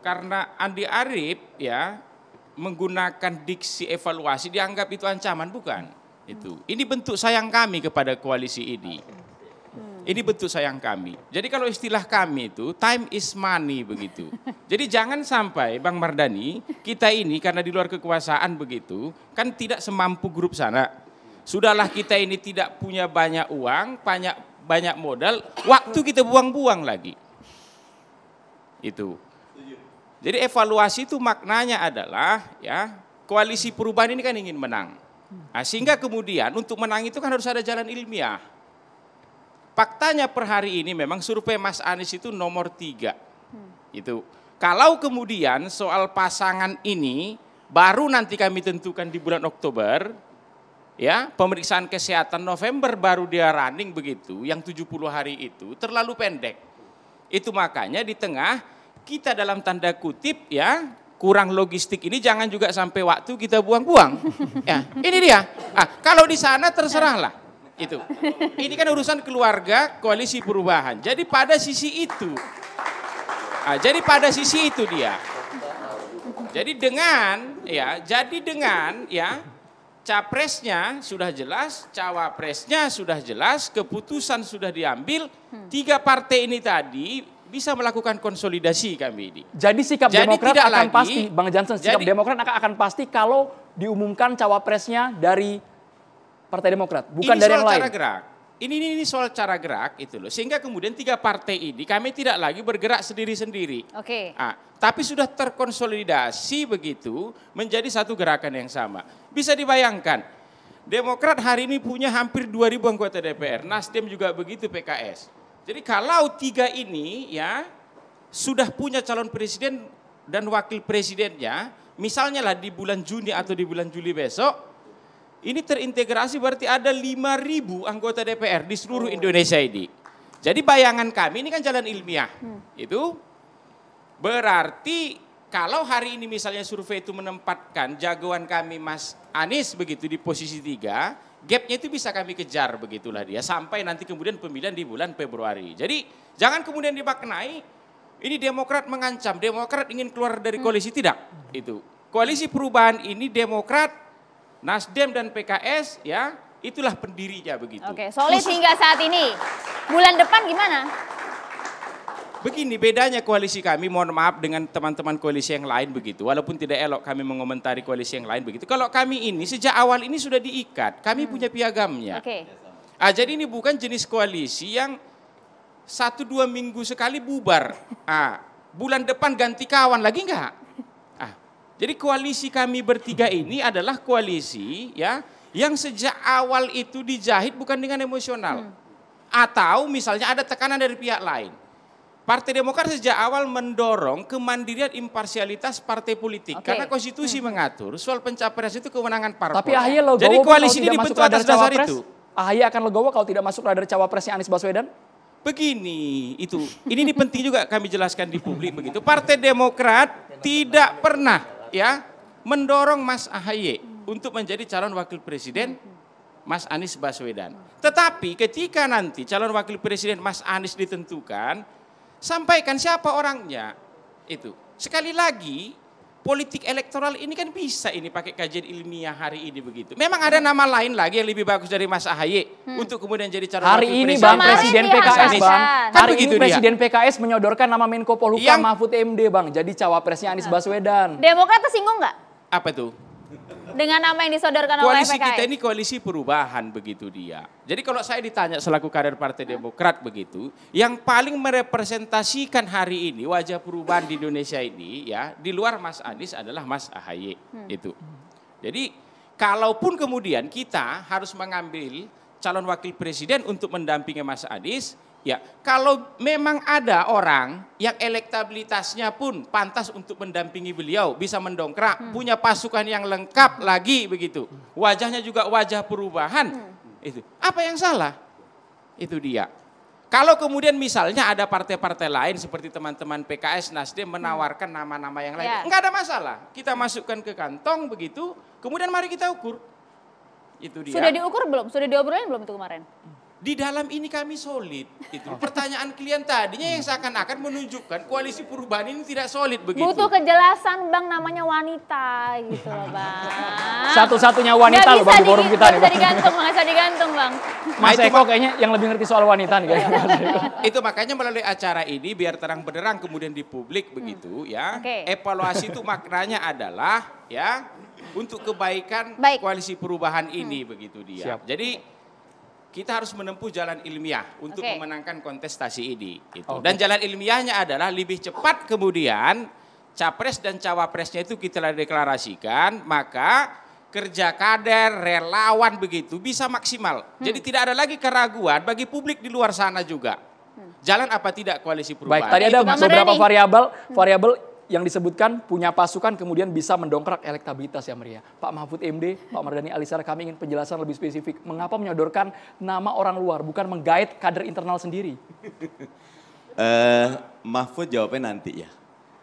karena Andi Arief ya menggunakan diksi evaluasi dianggap itu ancaman bukan? Itu. Ini bentuk sayang kami kepada koalisi ini. Ini betul sayang kami. Jadi kalau istilah kami itu time is money begitu. Jadi jangan sampai Bang Mardani kita ini karena di luar kekuasaan begitu kan tidak semampu grup sana. Sudahlah kita ini tidak punya banyak uang, banyak banyak modal, waktu kita buang-buang lagi. Itu. Jadi evaluasi itu maknanya adalah ya koalisi perubahan ini kan ingin menang. Nah, sehingga kemudian untuk menang itu kan harus ada jalan ilmiah. Faktanya per hari ini memang survei Mas Anies itu nomor tiga. Hmm. Itu. Kalau kemudian soal pasangan ini baru nanti kami tentukan di bulan Oktober, ya pemeriksaan kesehatan November baru dia running begitu, yang 70 hari itu terlalu pendek. Itu makanya di tengah kita dalam tanda kutip ya kurang logistik ini jangan juga sampai waktu kita buang-buang. Ya, ini dia. Ah, kalau di sana terserahlah itu. Ini kan urusan keluarga koalisi perubahan. Jadi pada sisi itu. Nah, jadi pada sisi itu dia. Jadi dengan ya, jadi dengan ya capresnya sudah jelas, cawapresnya sudah jelas, keputusan sudah diambil. Hmm. Tiga partai ini tadi bisa melakukan konsolidasi kami ini. Jadi sikap jadi Demokrat akan lagi, pasti, Bang Jansen, sikap jadi, Demokrat akan, akan pasti kalau diumumkan cawapresnya dari Partai Demokrat, bukan ini dari yang lain. Cara gerak. Ini, ini ini soal cara gerak itu loh. Sehingga kemudian tiga partai ini kami tidak lagi bergerak sendiri-sendiri. Oke. Okay. Ah, tapi sudah terkonsolidasi begitu menjadi satu gerakan yang sama. Bisa dibayangkan Demokrat hari ini punya hampir 2000 anggota DPR, Nasdem juga begitu, PKS. Jadi kalau tiga ini ya sudah punya calon presiden dan wakil presidennya, misalnya lah di bulan Juni atau di bulan Juli besok, ini terintegrasi berarti ada 5.000 anggota DPR di seluruh Indonesia ini. Jadi bayangan kami ini kan jalan ilmiah. Hmm. Itu berarti kalau hari ini misalnya survei itu menempatkan jagoan kami Mas Anies begitu di posisi tiga, gapnya itu bisa kami kejar begitulah dia sampai nanti kemudian pemilihan di bulan Februari. Jadi jangan kemudian dimaknai ini Demokrat mengancam, Demokrat ingin keluar dari hmm. koalisi tidak itu. Koalisi perubahan ini Demokrat Nasdem dan PKS ya itulah pendirinya begitu. Oke, solid Khusus, hingga saat ini. Bulan depan gimana? Begini bedanya koalisi kami, mohon maaf dengan teman-teman koalisi yang lain begitu. Walaupun tidak elok kami mengomentari koalisi yang lain begitu. Kalau kami ini sejak awal ini sudah diikat, kami hmm. punya piagamnya. Oke. Okay. Ah, jadi ini bukan jenis koalisi yang satu dua minggu sekali bubar. Ah, bulan depan ganti kawan lagi enggak? Jadi koalisi kami bertiga ini adalah koalisi ya yang sejak awal itu dijahit bukan dengan emosional. Hmm. Atau misalnya ada tekanan dari pihak lain. Partai Demokrat sejak awal mendorong kemandirian imparsialitas partai politik okay. karena konstitusi hmm. mengatur soal pencapaian itu kewenangan partai. Tapi Ahy logowo Jadi koalisi ini dibentuk atas dasar cawapres, itu. Ahy akan logowo kalau tidak masuk radar cawapresnya Anies Baswedan? begini itu ini, ini penting juga kami jelaskan di publik begitu partai demokrat tidak pernah ya mendorong Mas Ahaye untuk menjadi calon wakil presiden Mas Anies Baswedan. Tetapi ketika nanti calon wakil presiden Mas Anies ditentukan, sampaikan siapa orangnya itu. Sekali lagi politik elektoral ini kan bisa ini pakai kajian ilmiah hari ini begitu. Memang ada nama lain lagi yang lebih bagus dari Mas Ahaye hmm. untuk kemudian jadi calon hari ini presiden. Bang Presiden PKS kan Bang. Kan hari ini Presiden dia. PKS menyodorkan nama Menko Polhukam Mahfud MD Bang jadi cawapresnya Anies Baswedan. Demokrat tersinggung nggak? Apa tuh? Dengan nama yang disodorkan koalisi oleh PKI. Koalisi kita ini koalisi perubahan begitu dia. Jadi kalau saya ditanya selaku kader Partai Demokrat begitu, yang paling merepresentasikan hari ini wajah perubahan di Indonesia ini ya di luar Mas Anies adalah Mas AHY hmm. itu. Jadi kalaupun kemudian kita harus mengambil calon wakil presiden untuk mendampingi Mas Anies, Ya, kalau memang ada orang yang elektabilitasnya pun pantas untuk mendampingi beliau, bisa mendongkrak, hmm. punya pasukan yang lengkap lagi begitu. Wajahnya juga wajah perubahan. Hmm. Itu. Apa yang salah? Itu dia. Kalau kemudian misalnya ada partai-partai lain seperti teman-teman PKS, Nasdem menawarkan hmm. nama-nama yang lain, ya. enggak ada masalah. Kita masukkan ke kantong begitu, kemudian mari kita ukur. Itu dia. Sudah diukur belum? Sudah diobrolin belum itu kemarin? di dalam ini kami solid. Itu oh. pertanyaan klien tadinya yang hmm. seakan-akan menunjukkan koalisi perubahan ini tidak solid begitu. Butuh kejelasan bang namanya wanita gitu loh bang. Satu-satunya wanita loh bang di forum kita nih. Bisa digantung bang, bisa digantung bang. Mas nah, Eko kayaknya yang lebih ngerti soal wanita nih kayaknya. itu makanya melalui acara ini biar terang benderang kemudian di publik hmm. begitu hmm. ya. Okay. Evaluasi itu maknanya adalah ya untuk kebaikan Baik. koalisi perubahan ini hmm. begitu dia. Siap. Jadi kita harus menempuh jalan ilmiah untuk okay. memenangkan kontestasi ini. Gitu. Okay. Dan jalan ilmiahnya adalah lebih cepat kemudian capres dan cawapresnya itu kita deklarasikan, maka kerja kader, relawan begitu bisa maksimal. Hmm. Jadi tidak ada lagi keraguan bagi publik di luar sana juga. Hmm. Jalan apa tidak koalisi perubahan? Baik, tadi ada itu beberapa variabel, hmm. variabel yang disebutkan punya pasukan kemudian bisa mendongkrak elektabilitas ya Maria. Pak Mahfud MD, Pak Mardani Alisara kami ingin penjelasan lebih spesifik. Mengapa menyodorkan nama orang luar bukan menggait kader internal sendiri? Uh, Mahfud jawabnya nanti ya.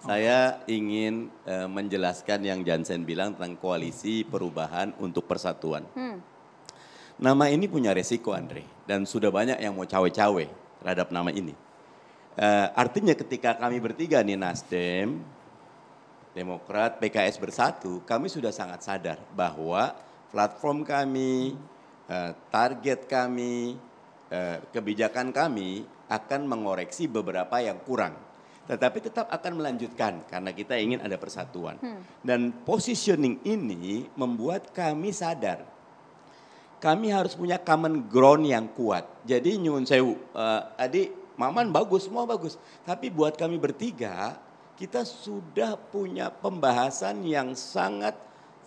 Saya ingin uh, menjelaskan yang Jansen bilang tentang koalisi perubahan untuk persatuan. Hmm. Nama ini punya resiko Andre dan sudah banyak yang mau cawe-cawe terhadap nama ini. Uh, artinya ketika kami bertiga nih Nasdem, Demokrat, PKS bersatu, kami sudah sangat sadar bahwa platform kami, uh, target kami, uh, kebijakan kami akan mengoreksi beberapa yang kurang. Tetapi tetap akan melanjutkan karena kita ingin ada persatuan. Hmm. Dan positioning ini membuat kami sadar kami harus punya common ground yang kuat. Jadi nyun sewu, uh, adik Maman bagus, semua bagus. Tapi buat kami bertiga, kita sudah punya pembahasan yang sangat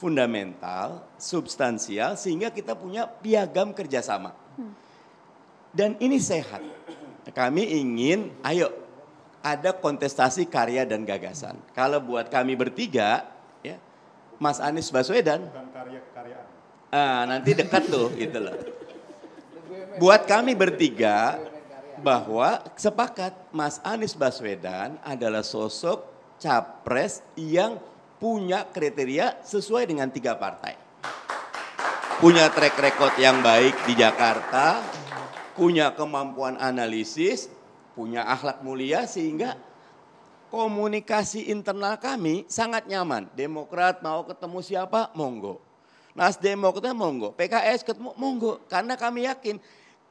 fundamental, substansial, sehingga kita punya piagam kerjasama. Hmm. Dan ini sehat. Kami ingin, ayo, ada kontestasi karya dan gagasan. Kalau buat kami bertiga, ya, Mas Anies Baswedan. Ah, nanti dekat tuh, gitu loh. Buat kami bertiga, bahwa sepakat Mas Anies Baswedan adalah sosok capres yang punya kriteria sesuai dengan tiga partai. Punya track record yang baik di Jakarta, punya kemampuan analisis, punya akhlak mulia sehingga komunikasi internal kami sangat nyaman. Demokrat mau ketemu siapa? Monggo. Nasdem mau ketemu monggo. PKS ketemu monggo. Karena kami yakin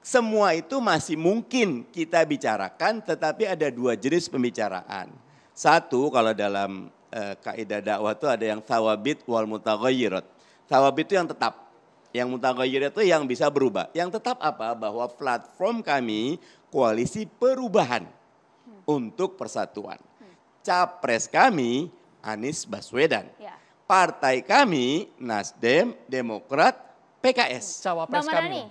semua itu masih mungkin kita bicarakan tetapi ada dua jenis pembicaraan. Satu kalau dalam e, kaidah dakwah itu ada yang tawabit wal mutaghayyirat. Tawabit itu yang tetap. Yang mutaghayyirat itu yang bisa berubah. Yang tetap apa? Bahwa platform kami koalisi perubahan untuk persatuan. Capres kami Anies Baswedan. Ya. Partai kami Nasdem, Demokrat, PKS. Cawapres kami.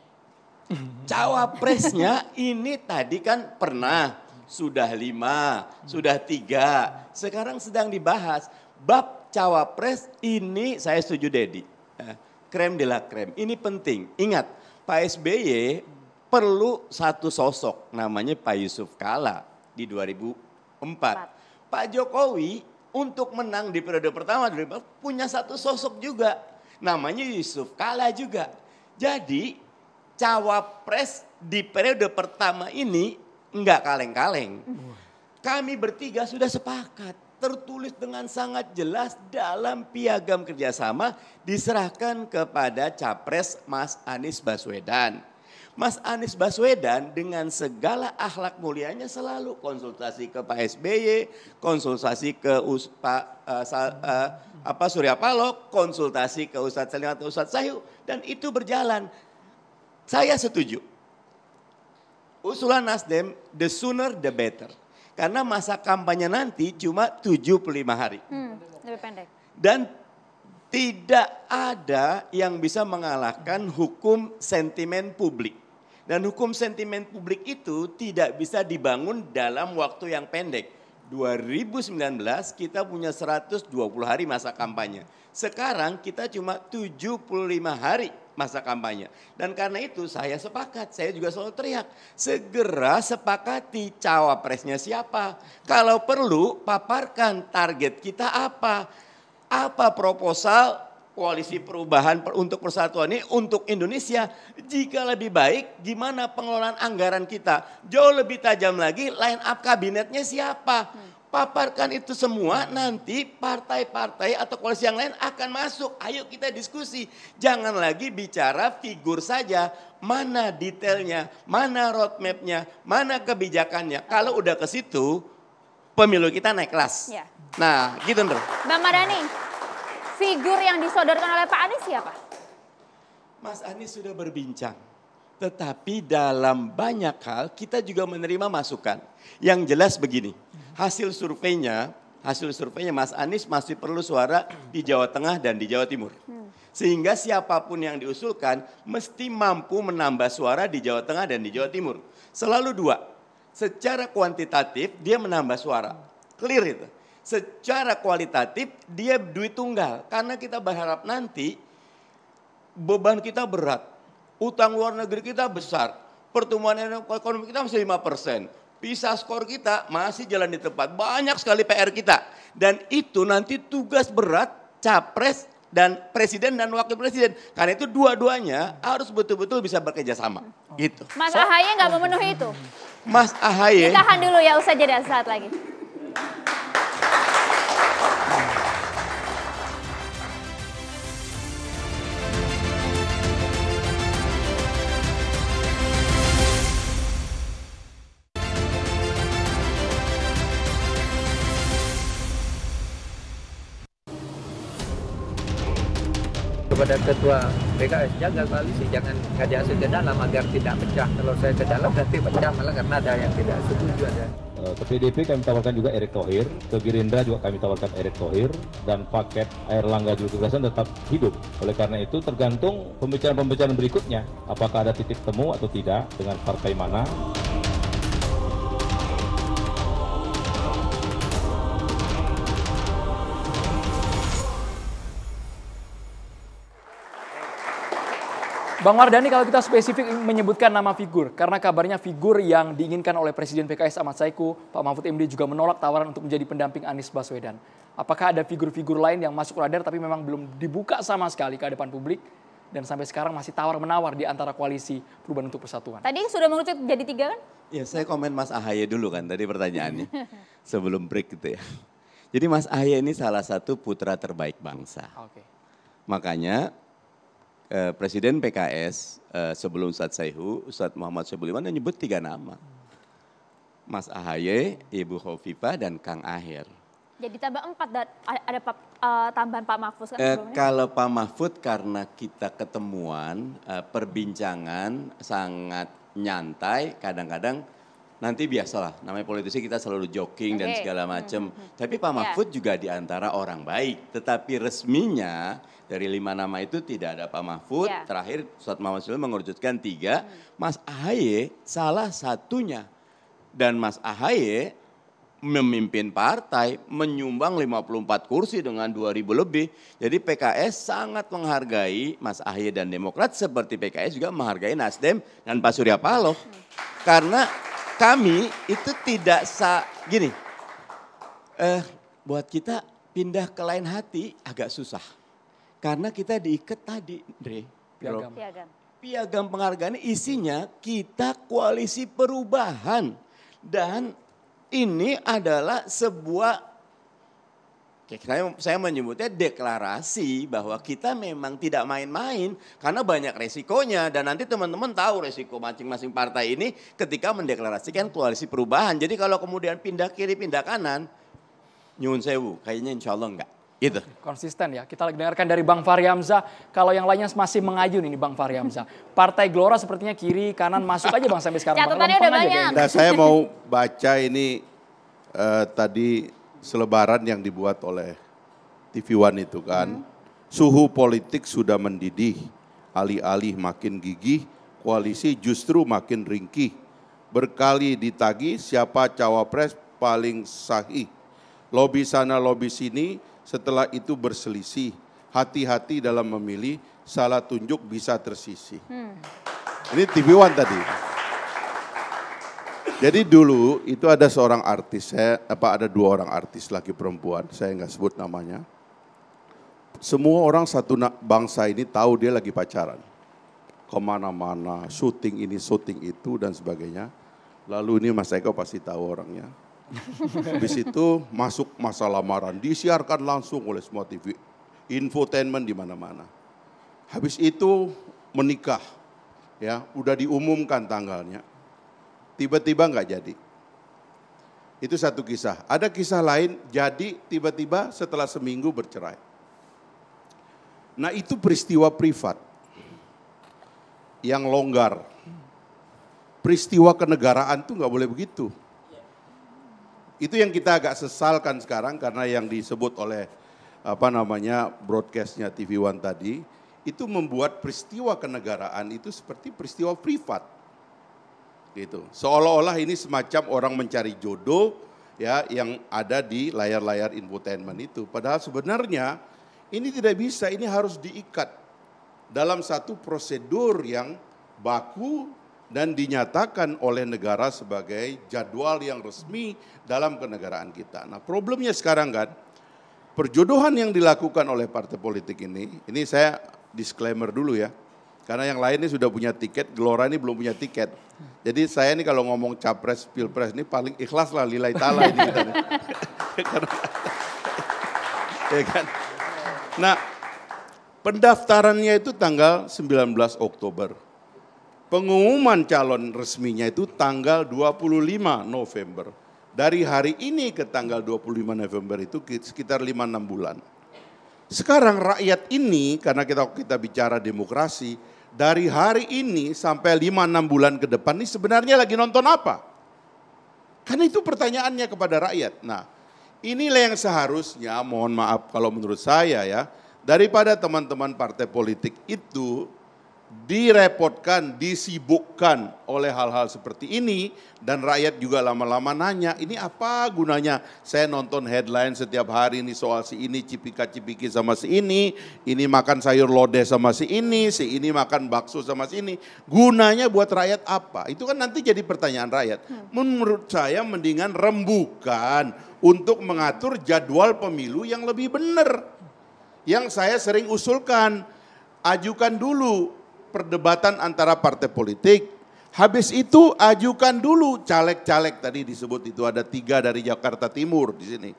Cawapresnya ini tadi kan pernah sudah lima, sudah tiga, sekarang sedang dibahas bab cawapres ini saya setuju Dedi. Ya, krem de la krem. Ini penting. Ingat, Pak SBY perlu satu sosok namanya Pak Yusuf Kala di 2004. Empat. Pak Jokowi untuk menang di periode pertama punya satu sosok juga namanya Yusuf Kala juga. Jadi cawapres di periode pertama ini nggak kaleng-kaleng. Kami bertiga sudah sepakat tertulis dengan sangat jelas dalam piagam kerjasama diserahkan kepada capres Mas Anies Baswedan. Mas Anies Baswedan dengan segala akhlak mulianya selalu konsultasi ke Pak SBY, konsultasi ke Us, Pak uh, Sa, uh, apa Surya Paloh, konsultasi ke Ustadz Salim atau Ustadz Sayu dan itu berjalan saya setuju. Usulan Nasdem, the sooner the better. Karena masa kampanye nanti cuma 75 hari. Hmm, lebih pendek. Dan tidak ada yang bisa mengalahkan hukum sentimen publik. Dan hukum sentimen publik itu tidak bisa dibangun dalam waktu yang pendek. 2019 kita punya 120 hari masa kampanye. Sekarang kita cuma 75 hari masa kampanye. Dan karena itu saya sepakat, saya juga selalu teriak, segera sepakati cawapresnya siapa. Kalau perlu paparkan target kita apa. Apa proposal koalisi perubahan untuk persatuan ini untuk Indonesia. Jika lebih baik gimana pengelolaan anggaran kita. Jauh lebih tajam lagi line up kabinetnya siapa. Hmm paparkan itu semua nanti partai-partai atau koalisi yang lain akan masuk. Ayo kita diskusi. Jangan lagi bicara figur saja. Mana detailnya, mana roadmapnya, mana kebijakannya. Kalau udah ke situ, pemilu kita naik kelas. Ya. Nah gitu Ndra. Bang Madani, figur yang disodorkan oleh Pak Anies siapa? Mas Anies sudah berbincang. Tetapi dalam banyak hal kita juga menerima masukan. Yang jelas begini, hasil surveinya, hasil surveinya Mas Anies masih perlu suara di Jawa Tengah dan di Jawa Timur. Hmm. Sehingga siapapun yang diusulkan mesti mampu menambah suara di Jawa Tengah dan di Jawa Timur. Selalu dua. Secara kuantitatif dia menambah suara. Clear itu. Secara kualitatif dia duit tunggal karena kita berharap nanti beban kita berat. Utang luar negeri kita besar. Pertumbuhan ekonomi kita masih 5 persen Pisa skor kita masih jalan di tempat. Banyak sekali PR kita. Dan itu nanti tugas berat capres dan presiden dan wakil presiden. Karena itu dua-duanya harus betul-betul bisa bekerja sama. Gitu. Mas so, Ahaye nggak memenuhi itu? Mas Ahaye. Tahan dulu ya, usah jadi saat lagi. kepada ketua PKS jaga koalisi jangan hasil ke dalam agar tidak pecah kalau saya ke dalam nanti pecah malah karena ada yang tidak setuju ada eh, ke PDP kami tawarkan juga Erick Thohir, ke Gerindra juga kami tawarkan Erick Thohir, dan paket air langga tugasan tetap hidup. Oleh karena itu tergantung pembicaraan-pembicaraan berikutnya, apakah ada titik temu atau tidak dengan partai mana. Bang Wardani kalau kita spesifik menyebutkan nama figur karena kabarnya figur yang diinginkan oleh Presiden PKS Ahmad Saiku, Pak Mahfud MD juga menolak tawaran untuk menjadi pendamping Anies Baswedan. Apakah ada figur-figur lain yang masuk radar tapi memang belum dibuka sama sekali ke depan publik? Dan sampai sekarang masih tawar-menawar di antara koalisi perubahan untuk persatuan. Tadi sudah mengerucut jadi tiga kan? Ya saya komen Mas Ahaye dulu kan tadi pertanyaannya. sebelum break gitu ya. Jadi Mas Ahaye ini salah satu putra terbaik bangsa. Okay. Makanya Eh, Presiden PKS eh, sebelum Ustadz Saihu, Ustadz Muhammad Soebul menyebut tiga nama. Mas Ahaye, Ibu Hovifa, dan Kang Aher. Jadi tambah empat ada Pak, uh, tambahan Pak Mahfud kan? Eh, kalau Pak Mahfud karena kita ketemuan, uh, perbincangan sangat nyantai, kadang-kadang nanti biasalah namanya politisi kita selalu joking okay. dan segala macam. Hmm, hmm, hmm. Tapi Pak Mahfud yeah. juga diantara orang baik. Tetapi resminya dari lima nama itu tidak ada Pak Mahfud. Yeah. Terakhir Ustadz Muhammad Sulaiman mengerucutkan tiga. Hmm. Mas Ahaye salah satunya. Dan Mas Ahaye memimpin partai menyumbang 54 kursi dengan 2000 lebih. Jadi PKS sangat menghargai Mas Ahaye dan Demokrat seperti PKS juga menghargai Nasdem dan Pak Surya Paloh. Hmm. Karena kami itu tidak sa gini. Eh, buat kita pindah ke lain hati agak susah. Karena kita diikat tadi, Dre. Piagam. Piagam. Piagam penghargaan isinya kita koalisi perubahan. Dan ini adalah sebuah saya, saya menyebutnya deklarasi bahwa kita memang tidak main-main karena banyak resikonya dan nanti teman-teman tahu resiko masing-masing partai ini ketika mendeklarasikan koalisi perubahan. Jadi kalau kemudian pindah kiri pindah kanan, nyun sewu, kayaknya insya Allah enggak. Gitu. Konsisten ya. Kita lagi dengarkan dari Bang Fahri Hamzah. Kalau yang lainnya masih mengayun ini Bang Fahri Hamzah. Partai Gelora sepertinya kiri kanan masuk aja Bang sampai sekarang. Catatannya udah banyak. Nah, saya mau baca ini uh, tadi selebaran yang dibuat oleh TV One itu kan, suhu politik sudah mendidih, alih-alih makin gigih, koalisi justru makin ringkih. Berkali ditagi siapa cawapres paling sahih. Lobi sana lobi sini setelah itu berselisih. Hati-hati dalam memilih, salah tunjuk bisa tersisih. Hmm. Ini TV One tadi. Jadi dulu itu ada seorang artis, saya, apa ada dua orang artis laki perempuan, saya nggak sebut namanya. Semua orang satu bangsa ini tahu dia lagi pacaran. Kemana-mana, syuting ini, syuting itu dan sebagainya. Lalu ini Mas Eko pasti tahu orangnya. Habis itu masuk masa lamaran, disiarkan langsung oleh semua TV. Infotainment di mana-mana. Habis itu menikah, ya udah diumumkan tanggalnya tiba-tiba nggak jadi. Itu satu kisah. Ada kisah lain, jadi tiba-tiba setelah seminggu bercerai. Nah itu peristiwa privat yang longgar. Peristiwa kenegaraan tuh nggak boleh begitu. Itu yang kita agak sesalkan sekarang karena yang disebut oleh apa namanya broadcastnya TV One tadi itu membuat peristiwa kenegaraan itu seperti peristiwa privat gitu. Seolah-olah ini semacam orang mencari jodoh ya yang ada di layar-layar infotainment itu. Padahal sebenarnya ini tidak bisa, ini harus diikat dalam satu prosedur yang baku dan dinyatakan oleh negara sebagai jadwal yang resmi dalam kenegaraan kita. Nah, problemnya sekarang kan perjodohan yang dilakukan oleh partai politik ini, ini saya disclaimer dulu ya karena yang lain ini sudah punya tiket, Gelora ini belum punya tiket. Jadi saya ini kalau ngomong capres, pilpres ini paling ikhlas lah lilai tala ini kita nih. ya kan? Nah, pendaftarannya itu tanggal 19 Oktober. Pengumuman calon resminya itu tanggal 25 November. Dari hari ini ke tanggal 25 November itu sekitar 5-6 bulan. Sekarang rakyat ini karena kita kita bicara demokrasi, dari hari ini sampai 5-6 bulan ke depan ini sebenarnya lagi nonton apa? Kan itu pertanyaannya kepada rakyat. Nah, inilah yang seharusnya mohon maaf kalau menurut saya ya, daripada teman-teman partai politik itu direpotkan, disibukkan oleh hal-hal seperti ini dan rakyat juga lama-lama nanya, ini apa gunanya? Saya nonton headline setiap hari ini soal si ini cipika-cipiki sama si ini, ini makan sayur lodeh sama si ini, si ini makan bakso sama si ini. Gunanya buat rakyat apa? Itu kan nanti jadi pertanyaan rakyat. Hmm. Menurut saya mendingan rembukan untuk mengatur jadwal pemilu yang lebih benar. Yang saya sering usulkan, ajukan dulu perdebatan antara partai politik. Habis itu ajukan dulu caleg-caleg tadi disebut itu ada tiga dari Jakarta Timur di sini.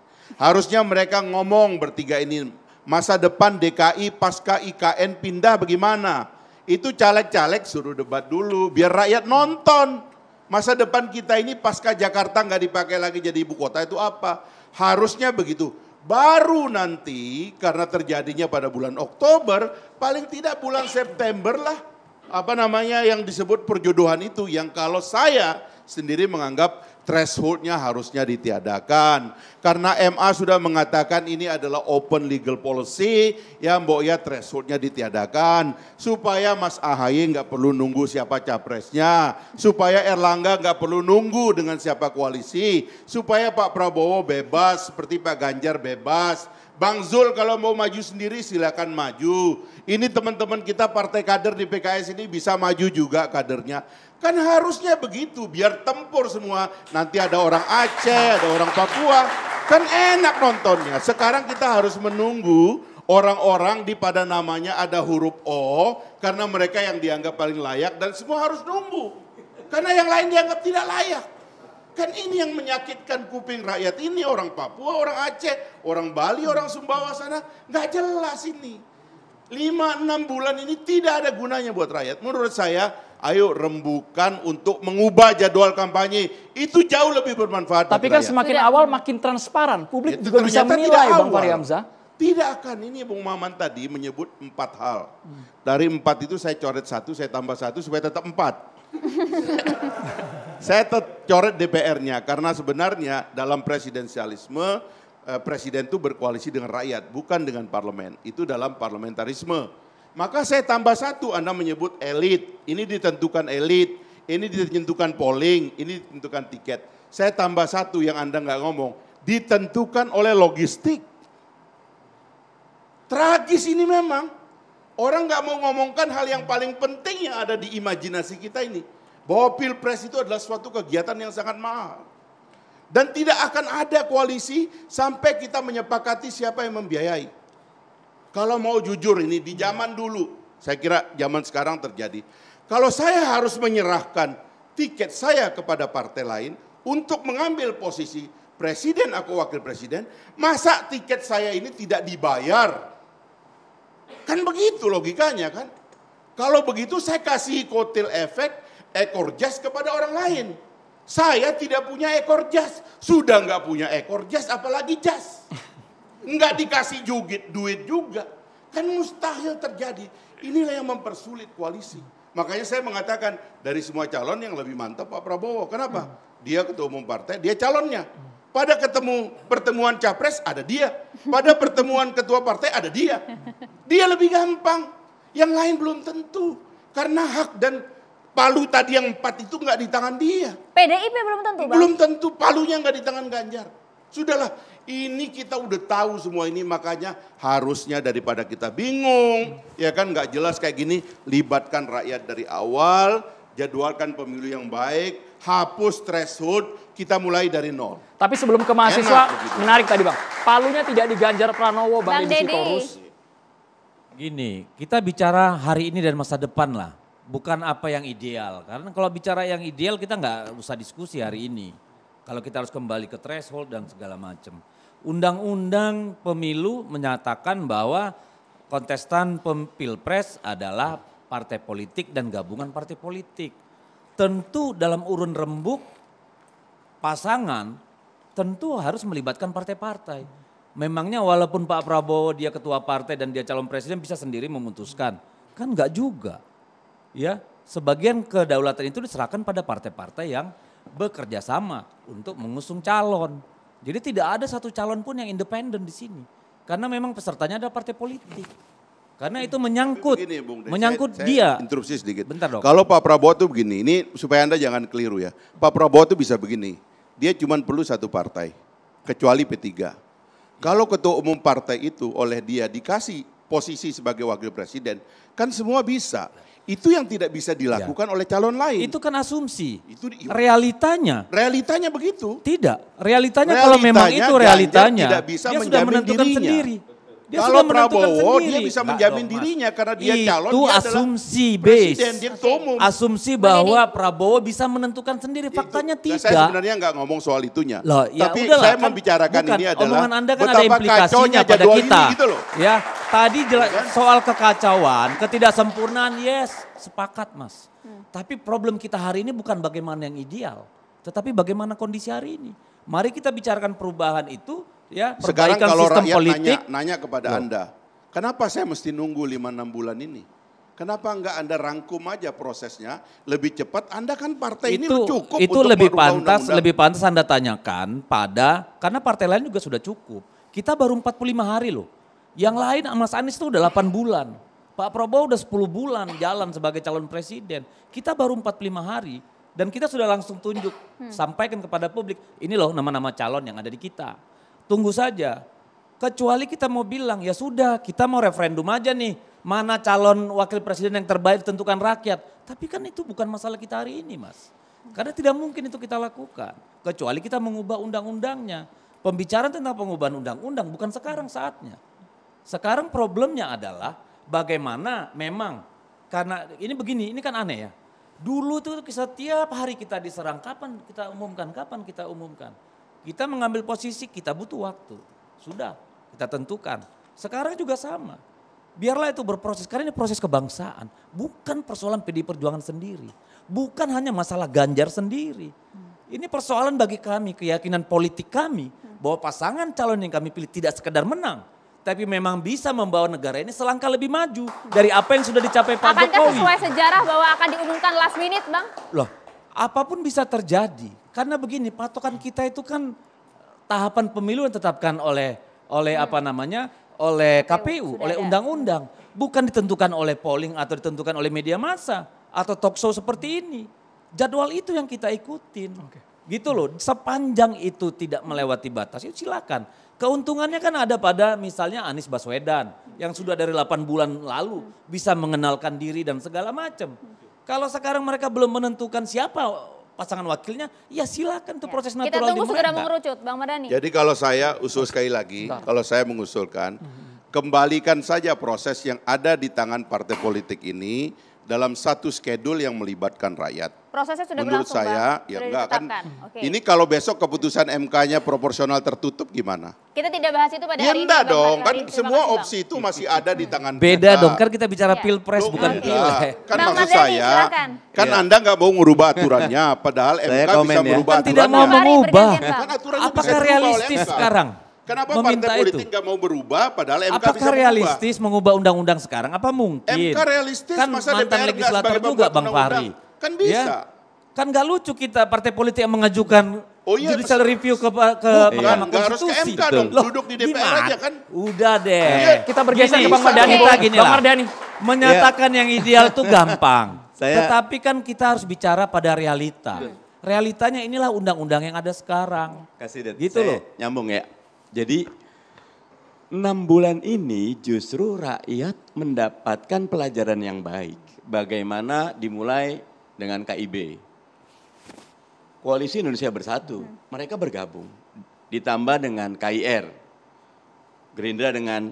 Harusnya mereka ngomong bertiga ini masa depan DKI pasca IKN pindah bagaimana? Itu caleg-caleg suruh debat dulu biar rakyat nonton. Masa depan kita ini pasca Jakarta nggak dipakai lagi jadi ibu kota itu apa? Harusnya begitu. Baru nanti karena terjadinya pada bulan Oktober, paling tidak bulan September lah apa namanya yang disebut perjodohan itu yang kalau saya sendiri menganggap thresholdnya harusnya ditiadakan. Karena MA sudah mengatakan ini adalah open legal policy, ya mbok ya thresholdnya ditiadakan. Supaya Mas Ahaye nggak perlu nunggu siapa capresnya, supaya Erlangga nggak perlu nunggu dengan siapa koalisi, supaya Pak Prabowo bebas seperti Pak Ganjar bebas. Bang Zul kalau mau maju sendiri silakan maju. Ini teman-teman kita partai kader di PKS ini bisa maju juga kadernya. Kan harusnya begitu, biar tempur semua. Nanti ada orang Aceh, ada orang Papua. Kan enak nontonnya. Sekarang kita harus menunggu orang-orang di pada namanya ada huruf O. Karena mereka yang dianggap paling layak dan semua harus nunggu. Karena yang lain dianggap tidak layak. Kan ini yang menyakitkan kuping rakyat ini. Orang Papua, orang Aceh, orang Bali, orang Sumbawa sana. Gak jelas ini. 5-6 bulan ini tidak ada gunanya buat rakyat. Menurut saya ayo rembukan untuk mengubah jadwal kampanye. Itu jauh lebih bermanfaat. Tapi kan semakin tidak. awal makin transparan, publik ya, juga bisa menilai Bang Fahri Hamzah. Tidak akan, ini Bung Maman tadi menyebut empat hal. Dari empat itu saya coret satu, saya tambah satu supaya tetap empat. saya tetap coret DPR-nya karena sebenarnya dalam presidensialisme eh, presiden itu berkoalisi dengan rakyat bukan dengan parlemen. Itu dalam parlementarisme. Maka saya tambah satu, Anda menyebut elit. Ini ditentukan elit, ini ditentukan polling, ini ditentukan tiket. Saya tambah satu yang Anda nggak ngomong, ditentukan oleh logistik. Tragis ini memang. Orang nggak mau ngomongkan hal yang paling penting yang ada di imajinasi kita ini. Bahwa pilpres itu adalah suatu kegiatan yang sangat mahal. Dan tidak akan ada koalisi sampai kita menyepakati siapa yang membiayai. Kalau mau jujur ini di zaman dulu, saya kira zaman sekarang terjadi. Kalau saya harus menyerahkan tiket saya kepada partai lain untuk mengambil posisi presiden atau wakil presiden, masa tiket saya ini tidak dibayar? Kan begitu logikanya kan? Kalau begitu saya kasih kotil efek ekor jas kepada orang lain. Saya tidak punya ekor jas, sudah nggak punya ekor jas apalagi jas nggak dikasih jugit duit juga. Kan mustahil terjadi. Inilah yang mempersulit koalisi. Makanya saya mengatakan dari semua calon yang lebih mantap Pak Prabowo. Kenapa? Dia ketua umum partai, dia calonnya. Pada ketemu pertemuan capres ada dia. Pada pertemuan ketua partai ada dia. Dia lebih gampang. Yang lain belum tentu. Karena hak dan palu tadi yang empat itu nggak di tangan dia. PDIP belum tentu, Bang. Belum tentu palunya nggak di tangan Ganjar. Sudahlah, ini kita udah tahu semua ini makanya harusnya daripada kita bingung, ya kan gak jelas kayak gini, libatkan rakyat dari awal, jadwalkan pemilu yang baik, hapus threshold, kita mulai dari nol. Tapi sebelum ke mahasiswa, menarik tadi Bang. Palunya tidak diganjar Pranowo, Bang, Bang Deddy Gini, kita bicara hari ini dan masa depan lah. Bukan apa yang ideal. Karena kalau bicara yang ideal kita nggak usah diskusi hari ini kalau kita harus kembali ke threshold dan segala macam. Undang-undang pemilu menyatakan bahwa kontestan pilpres adalah partai politik dan gabungan partai politik. Tentu dalam urun rembuk pasangan tentu harus melibatkan partai-partai memangnya walaupun Pak Prabowo dia ketua partai dan dia calon presiden bisa sendiri memutuskan? Kan enggak juga. Ya, sebagian kedaulatan itu diserahkan pada partai-partai yang bekerja sama untuk mengusung calon. Jadi tidak ada satu calon pun yang independen di sini. Karena memang pesertanya ada partai politik. Karena itu menyangkut, begini, Bung menyangkut saya, dia. Saya interupsi sedikit. Bentar dong. Kalau Pak Prabowo tuh begini, ini supaya Anda jangan keliru ya. Pak Prabowo tuh bisa begini, dia cuma perlu satu partai, kecuali P3. Kalau ketua umum partai itu oleh dia dikasih posisi sebagai wakil presiden, kan semua bisa. Itu yang tidak bisa ya. dilakukan ya. oleh calon lain. Itu kan asumsi. Itu di, realitanya. Realitanya begitu. Tidak. Realitanya, realitanya kalau memang itu realitanya, tidak bisa dia sudah menentukan dirinya. sendiri. Dia Kalau sudah Prabowo sendiri. dia bisa menjamin dirinya karena dia itu calon itu asumsi base. okay. Asumsi bahwa Mereka. Prabowo bisa menentukan sendiri, faktanya itu, tidak. nah, Saya sebenarnya nggak ngomong soal itunya. Loh, ya Tapi udahlah, saya kan, membicarakan bukan, ini adalah omongan Anda kan ada implikasinya pada kita. gitu loh. Ya, tadi jelas ya kan? soal kekacauan, ketidaksempurnaan, yes, sepakat Mas. Hmm. Tapi problem kita hari ini bukan bagaimana yang ideal, tetapi bagaimana kondisi hari ini. Mari kita bicarakan perubahan itu ya sekarang kalau sistem rakyat politik, nanya, nanya kepada loh. Anda, kenapa saya mesti nunggu lima 6 bulan ini? Kenapa enggak Anda rangkum aja prosesnya lebih cepat? Anda kan partai itu, ini cukup itu untuk lebih pantas undang -undang. lebih pantas Anda tanyakan pada karena partai lain juga sudah cukup. Kita baru 45 hari loh. Yang lain Mas Anies itu udah 8 bulan. Pak Prabowo udah 10 bulan jalan sebagai calon presiden. Kita baru 45 hari dan kita sudah langsung tunjuk, hmm. sampaikan kepada publik, ini loh nama-nama calon yang ada di kita Tunggu saja. Kecuali kita mau bilang, ya sudah kita mau referendum aja nih. Mana calon wakil presiden yang terbaik tentukan rakyat. Tapi kan itu bukan masalah kita hari ini mas. Karena tidak mungkin itu kita lakukan. Kecuali kita mengubah undang-undangnya. Pembicaraan tentang pengubahan undang-undang bukan sekarang saatnya. Sekarang problemnya adalah bagaimana memang karena ini begini, ini kan aneh ya. Dulu tuh setiap hari kita diserang, kapan kita umumkan, kapan kita umumkan. Kita mengambil posisi kita butuh waktu. Sudah, kita tentukan. Sekarang juga sama. Biarlah itu berproses karena ini proses kebangsaan, bukan persoalan PD Perjuangan sendiri. Bukan hanya masalah Ganjar sendiri. Ini persoalan bagi kami, keyakinan politik kami bahwa pasangan calon yang kami pilih tidak sekedar menang, tapi memang bisa membawa negara ini selangkah lebih maju dari apa yang sudah dicapai Pak Akankah Jokowi. Akankah sesuai sejarah bahwa akan diumumkan last minute, Bang? Loh, apapun bisa terjadi. Karena begini, patokan kita itu kan eh, tahapan pemilu yang ditetapkan oleh oleh hmm. apa namanya? oleh KPU, KPU oleh undang-undang, bukan ditentukan oleh polling atau ditentukan oleh media massa atau tokso seperti ini. Jadwal itu yang kita ikutin. Okay. Gitu loh, sepanjang itu tidak melewati batas, itu silakan. Keuntungannya kan ada pada misalnya Anies Baswedan yang sudah dari 8 bulan lalu bisa mengenalkan diri dan segala macam. Kalau sekarang mereka belum menentukan siapa pasangan wakilnya, ya silakan tuh ya, proses ya. natural Kita tunggu segera mengerucut, Bang Madani. Jadi kalau saya usul sekali lagi, Bentar. kalau saya mengusulkan, mhm. kembalikan saja proses yang ada di tangan partai politik ini dalam satu schedule yang melibatkan rakyat. Prosesnya sudah Menurut berlangsung, saya, bang? ya sudah enggak kan. Okay. Ini kalau besok keputusan MK-nya proporsional tertutup gimana? Kita tidak bahas itu pada ya hari enggak dong, kan semua kasih, opsi itu masih ada di tangan Beda kita. dong, kan kita bicara ya. pilpres bukan pilek. Kan bang maksud saya, kan ya. Anda enggak mau merubah aturannya, padahal MK bisa ya. merubah ya. aturannya. Kan tidak mau mengubah. Kan Apakah realistis sekarang? Kenapa meminta partai politik nggak mau berubah padahal MK Apakah bisa realistis mengubah undang-undang sekarang? Apa mungkin? MK realistis kan masa mantan DPR legislator juga Bang Fahri. Kan bisa. Ya? Kan nggak lucu kita partai politik yang mengajukan Oh iya, judicial review ke ke Mahkamah Konstitusi. Harus ke MK dong, Loh, duduk di DPR gimana? aja kan. Udah deh. Ya, Kita bergeser ke Bang Mardani kita gini Bang Mardani Menyatakan yeah. yang ideal tuh gampang. Saya... Tetapi kan kita harus bicara pada realita. Iya. Realitanya inilah undang-undang yang ada sekarang. Kasih gitu loh. Nyambung ya. Jadi enam bulan ini justru rakyat mendapatkan pelajaran yang baik. Bagaimana dimulai dengan KIB. Koalisi Indonesia Bersatu, mereka bergabung. Ditambah dengan KIR, Gerindra dengan,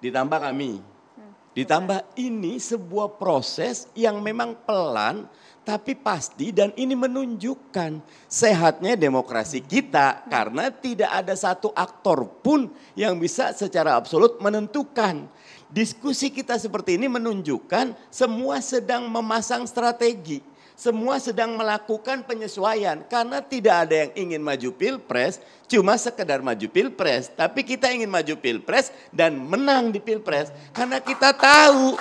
ditambah kami. Hmm. Ditambah ini sebuah proses yang memang pelan, tapi pasti dan ini menunjukkan sehatnya demokrasi kita karena tidak ada satu aktor pun yang bisa secara absolut menentukan. Diskusi kita seperti ini menunjukkan semua sedang memasang strategi semua sedang melakukan penyesuaian karena tidak ada yang ingin maju pilpres, cuma sekedar maju pilpres. Tapi kita ingin maju pilpres dan menang di pilpres karena kita tahu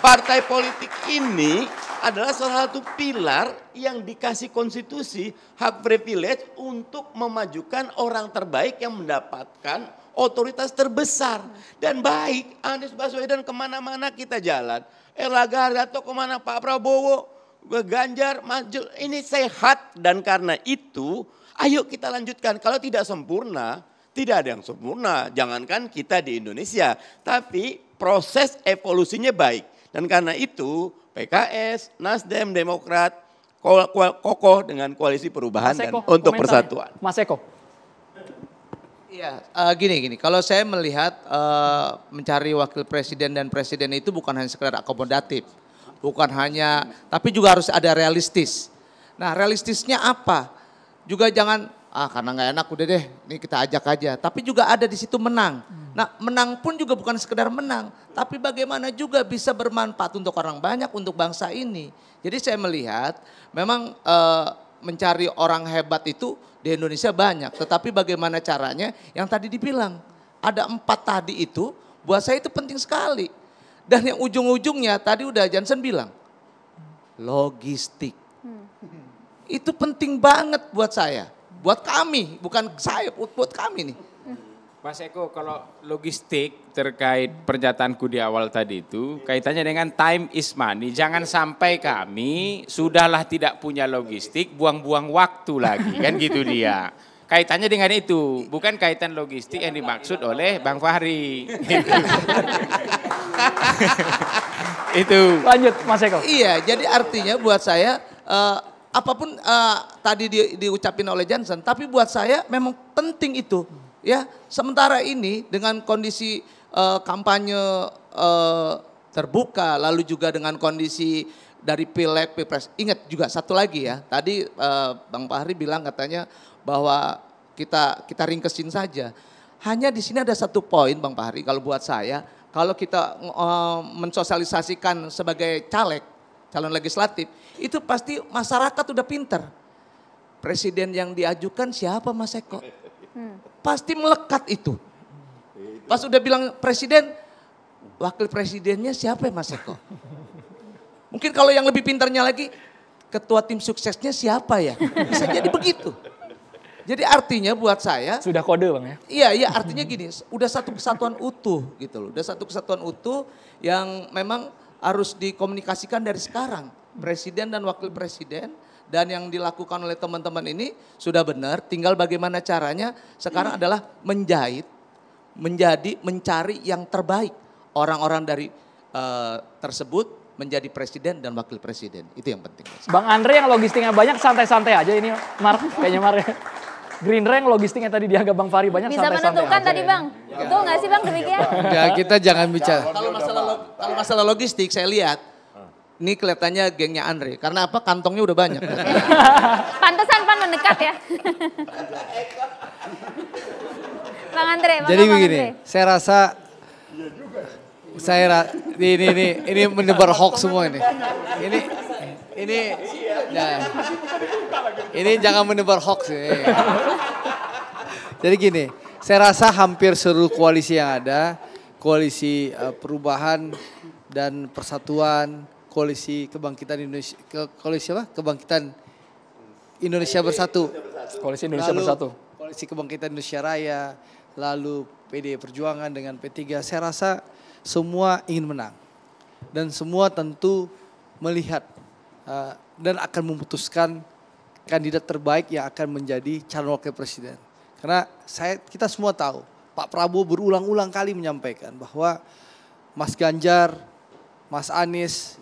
partai politik ini adalah salah satu pilar yang dikasih konstitusi hak privilege untuk memajukan orang terbaik yang mendapatkan otoritas terbesar dan baik Anies Baswedan kemana-mana kita jalan Erlangga Hartarto kemana Pak Prabowo Ganjar maju ini sehat dan karena itu ayo kita lanjutkan. Kalau tidak sempurna, tidak ada yang sempurna. Jangankan kita di Indonesia, tapi proses evolusinya baik. Dan karena itu PKS, Nasdem, Demokrat kokoh dengan koalisi perubahan Eko, dan untuk persatuan. Mas Eko. Iya, uh, gini gini. Kalau saya melihat uh, mencari wakil presiden dan presiden itu bukan hanya sekedar akomodatif bukan hanya tapi juga harus ada realistis. Nah, realistisnya apa? Juga jangan ah karena nggak enak udah deh, ini kita ajak aja. Tapi juga ada di situ menang. Nah, menang pun juga bukan sekedar menang, tapi bagaimana juga bisa bermanfaat untuk orang banyak, untuk bangsa ini. Jadi saya melihat memang e, mencari orang hebat itu di Indonesia banyak, tetapi bagaimana caranya? Yang tadi dibilang ada empat tadi itu, buat saya itu penting sekali dan yang ujung-ujungnya tadi udah Johnson bilang, logistik. Itu penting banget buat saya, buat kami, bukan saya, buat kami nih. Mas Eko, kalau logistik terkait pernyataanku di awal tadi itu, kaitannya dengan time is money. Jangan sampai kami sudahlah tidak punya logistik, buang-buang waktu lagi, kan gitu dia. Kaitannya dengan itu, bukan kaitan logistik yang dimaksud oleh Bang Fahri. itu. Lanjut Mas Eko. Iya, jadi artinya buat saya uh, apapun uh, tadi di, diucapin oleh Johnson, tapi buat saya memang penting itu. Ya, sementara ini dengan kondisi uh, kampanye uh, terbuka, lalu juga dengan kondisi dari pileg, pilpres. Ingat juga satu lagi ya, tadi uh, Bang Fahri bilang katanya bahwa kita kita ringkesin saja. Hanya di sini ada satu poin Bang Fahri kalau buat saya kalau kita uh, mensosialisasikan sebagai caleg, calon legislatif, itu pasti masyarakat udah pinter. Presiden yang diajukan siapa Mas Eko? Hmm. Pasti melekat itu. Pas udah bilang presiden, wakil presidennya siapa Mas Eko? Mungkin kalau yang lebih pintarnya lagi, ketua tim suksesnya siapa ya? Bisa jadi begitu. Jadi artinya buat saya sudah kode bang ya? Iya iya artinya gini, udah satu kesatuan utuh gitu loh, udah satu kesatuan utuh yang memang harus dikomunikasikan dari sekarang. Presiden dan wakil presiden dan yang dilakukan oleh teman-teman ini sudah benar. Tinggal bagaimana caranya sekarang adalah menjahit, menjadi mencari yang terbaik orang-orang dari uh, tersebut menjadi presiden dan wakil presiden. Itu yang penting. Bang Andre yang logistiknya banyak santai-santai aja ini Mark kayaknya Mark. Ya. Green Rank logistiknya tadi dianggap Bang Fahri banyak Bisa sampai menentukan tadi Bang. itu ya. gak nggak sih Bang demikian? Ya kita jangan bicara. Kalau masalah kalau masalah logistik saya lihat ini kelihatannya gengnya Andre. Karena apa? Kantongnya udah banyak. Pantesan Pan mendekat ya. Bang Andre, Jadi begini, saya rasa saya ini ini ini, ini menebar hoax semua ini. Ini ini nah, ini jangan menebar hoax ya. Jadi gini, saya rasa hampir seluruh koalisi yang ada, koalisi eh, perubahan dan persatuan, koalisi kebangkitan Indonesia, koalisi apa? Kebangkitan Indonesia Bersatu. Koalisi Indonesia Bersatu. Koalisi Kebangkitan Indonesia Raya, lalu PD Perjuangan dengan P3. Saya rasa semua ingin menang. Dan semua tentu melihat Eh, dan akan memutuskan kandidat terbaik yang akan menjadi calon wakil presiden. Karena saya kita semua tahu Pak Prabowo berulang-ulang kali menyampaikan bahwa Mas Ganjar, Mas Anies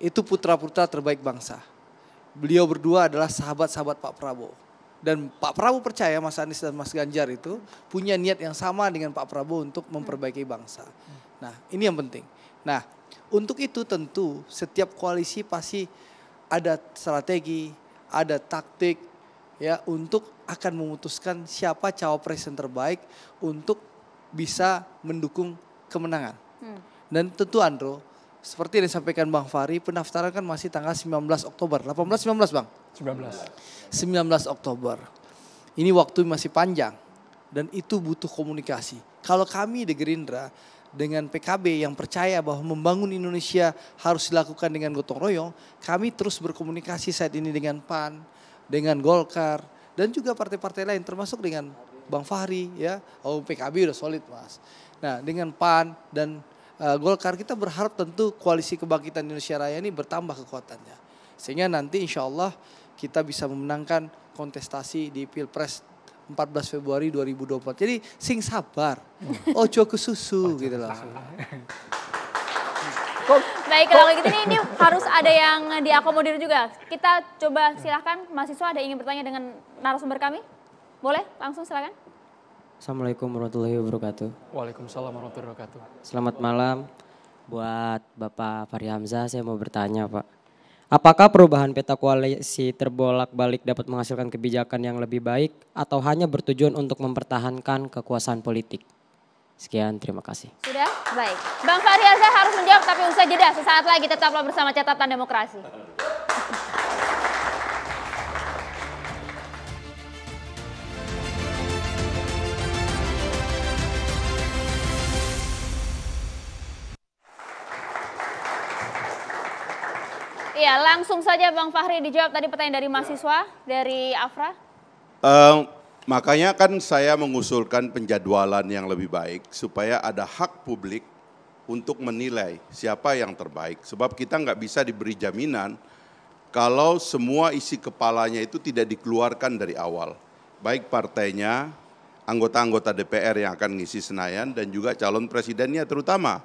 itu putra-putra terbaik bangsa. Beliau berdua adalah sahabat-sahabat Pak Prabowo. Dan Pak Prabowo percaya Mas Anies dan Mas Ganjar itu punya niat yang sama dengan Pak Prabowo untuk memperbaiki bangsa. Nah ini yang penting. Nah untuk itu tentu setiap koalisi pasti ada strategi, ada taktik ya untuk akan memutuskan siapa cawapres yang terbaik untuk bisa mendukung kemenangan. Hmm. Dan tentu Andro, seperti yang disampaikan Bang Fahri, pendaftaran kan masih tanggal 19 Oktober. 18 19, Bang? 19. 19 Oktober. Ini waktu masih panjang dan itu butuh komunikasi. Kalau kami di Gerindra dengan PKB yang percaya bahwa membangun Indonesia harus dilakukan dengan gotong royong, kami terus berkomunikasi saat ini dengan PAN, dengan Golkar, dan juga partai-partai lain termasuk dengan Bang Fahri ya. Oh PKB udah solid mas. Nah dengan PAN dan uh, Golkar kita berharap tentu koalisi kebangkitan Indonesia Raya ini bertambah kekuatannya. Sehingga nanti insya Allah kita bisa memenangkan kontestasi di Pilpres 14 Februari 2024. Jadi sing sabar, ojo susu ojo gitu loh. Baik kalau gitu ini, ini harus ada yang diakomodir juga. Kita coba silahkan mahasiswa ada yang ingin bertanya dengan narasumber kami? Boleh langsung silahkan. Assalamualaikum warahmatullahi wabarakatuh. Waalaikumsalam warahmatullahi wabarakatuh. Selamat malam. Buat Bapak Fahri Hamzah saya mau bertanya Pak. Apakah perubahan peta koalisi terbolak-balik dapat menghasilkan kebijakan yang lebih baik atau hanya bertujuan untuk mempertahankan kekuasaan politik? Sekian, terima kasih. Sudah? Baik. Bang Fahri saya harus menjawab tapi usah jeda. Sesaat lagi tetaplah bersama catatan demokrasi. Iya, langsung saja Bang Fahri dijawab tadi pertanyaan dari mahasiswa dari Afra. Um, makanya kan saya mengusulkan penjadwalan yang lebih baik supaya ada hak publik untuk menilai siapa yang terbaik. Sebab kita nggak bisa diberi jaminan kalau semua isi kepalanya itu tidak dikeluarkan dari awal. Baik partainya, anggota-anggota DPR yang akan ngisi Senayan dan juga calon presidennya terutama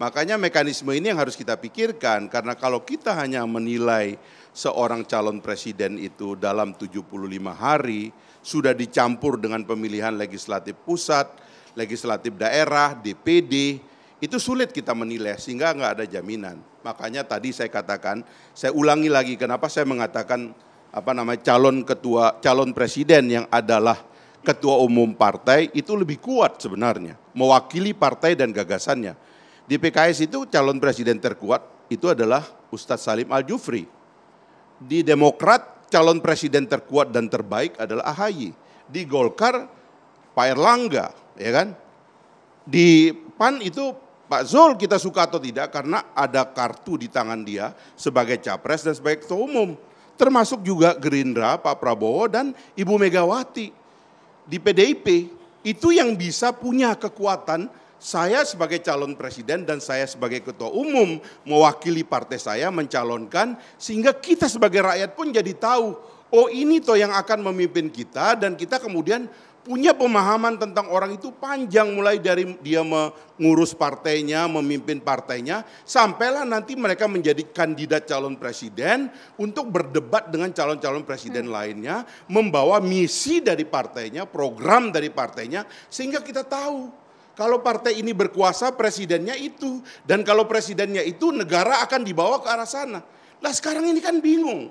Makanya mekanisme ini yang harus kita pikirkan karena kalau kita hanya menilai seorang calon presiden itu dalam 75 hari sudah dicampur dengan pemilihan legislatif pusat, legislatif daerah, DPD, itu sulit kita menilai sehingga nggak ada jaminan. Makanya tadi saya katakan, saya ulangi lagi kenapa saya mengatakan apa namanya calon ketua calon presiden yang adalah ketua umum partai itu lebih kuat sebenarnya mewakili partai dan gagasannya di PKS itu calon presiden terkuat itu adalah Ustadz Salim Al-Jufri. Di Demokrat calon presiden terkuat dan terbaik adalah AHY. Di Golkar Pak Erlangga, ya kan? Di PAN itu Pak Zul kita suka atau tidak karena ada kartu di tangan dia sebagai capres dan sebagai ketua umum. Termasuk juga Gerindra, Pak Prabowo dan Ibu Megawati di PDIP. Itu yang bisa punya kekuatan saya sebagai calon presiden dan saya sebagai ketua umum mewakili partai saya mencalonkan sehingga kita sebagai rakyat pun jadi tahu oh ini toh yang akan memimpin kita dan kita kemudian punya pemahaman tentang orang itu panjang mulai dari dia mengurus partainya, memimpin partainya, sampailah nanti mereka menjadi kandidat calon presiden untuk berdebat dengan calon-calon presiden hmm. lainnya, membawa misi dari partainya, program dari partainya, sehingga kita tahu kalau partai ini berkuasa, presidennya itu. Dan kalau presidennya itu, negara akan dibawa ke arah sana. Lah sekarang ini kan bingung.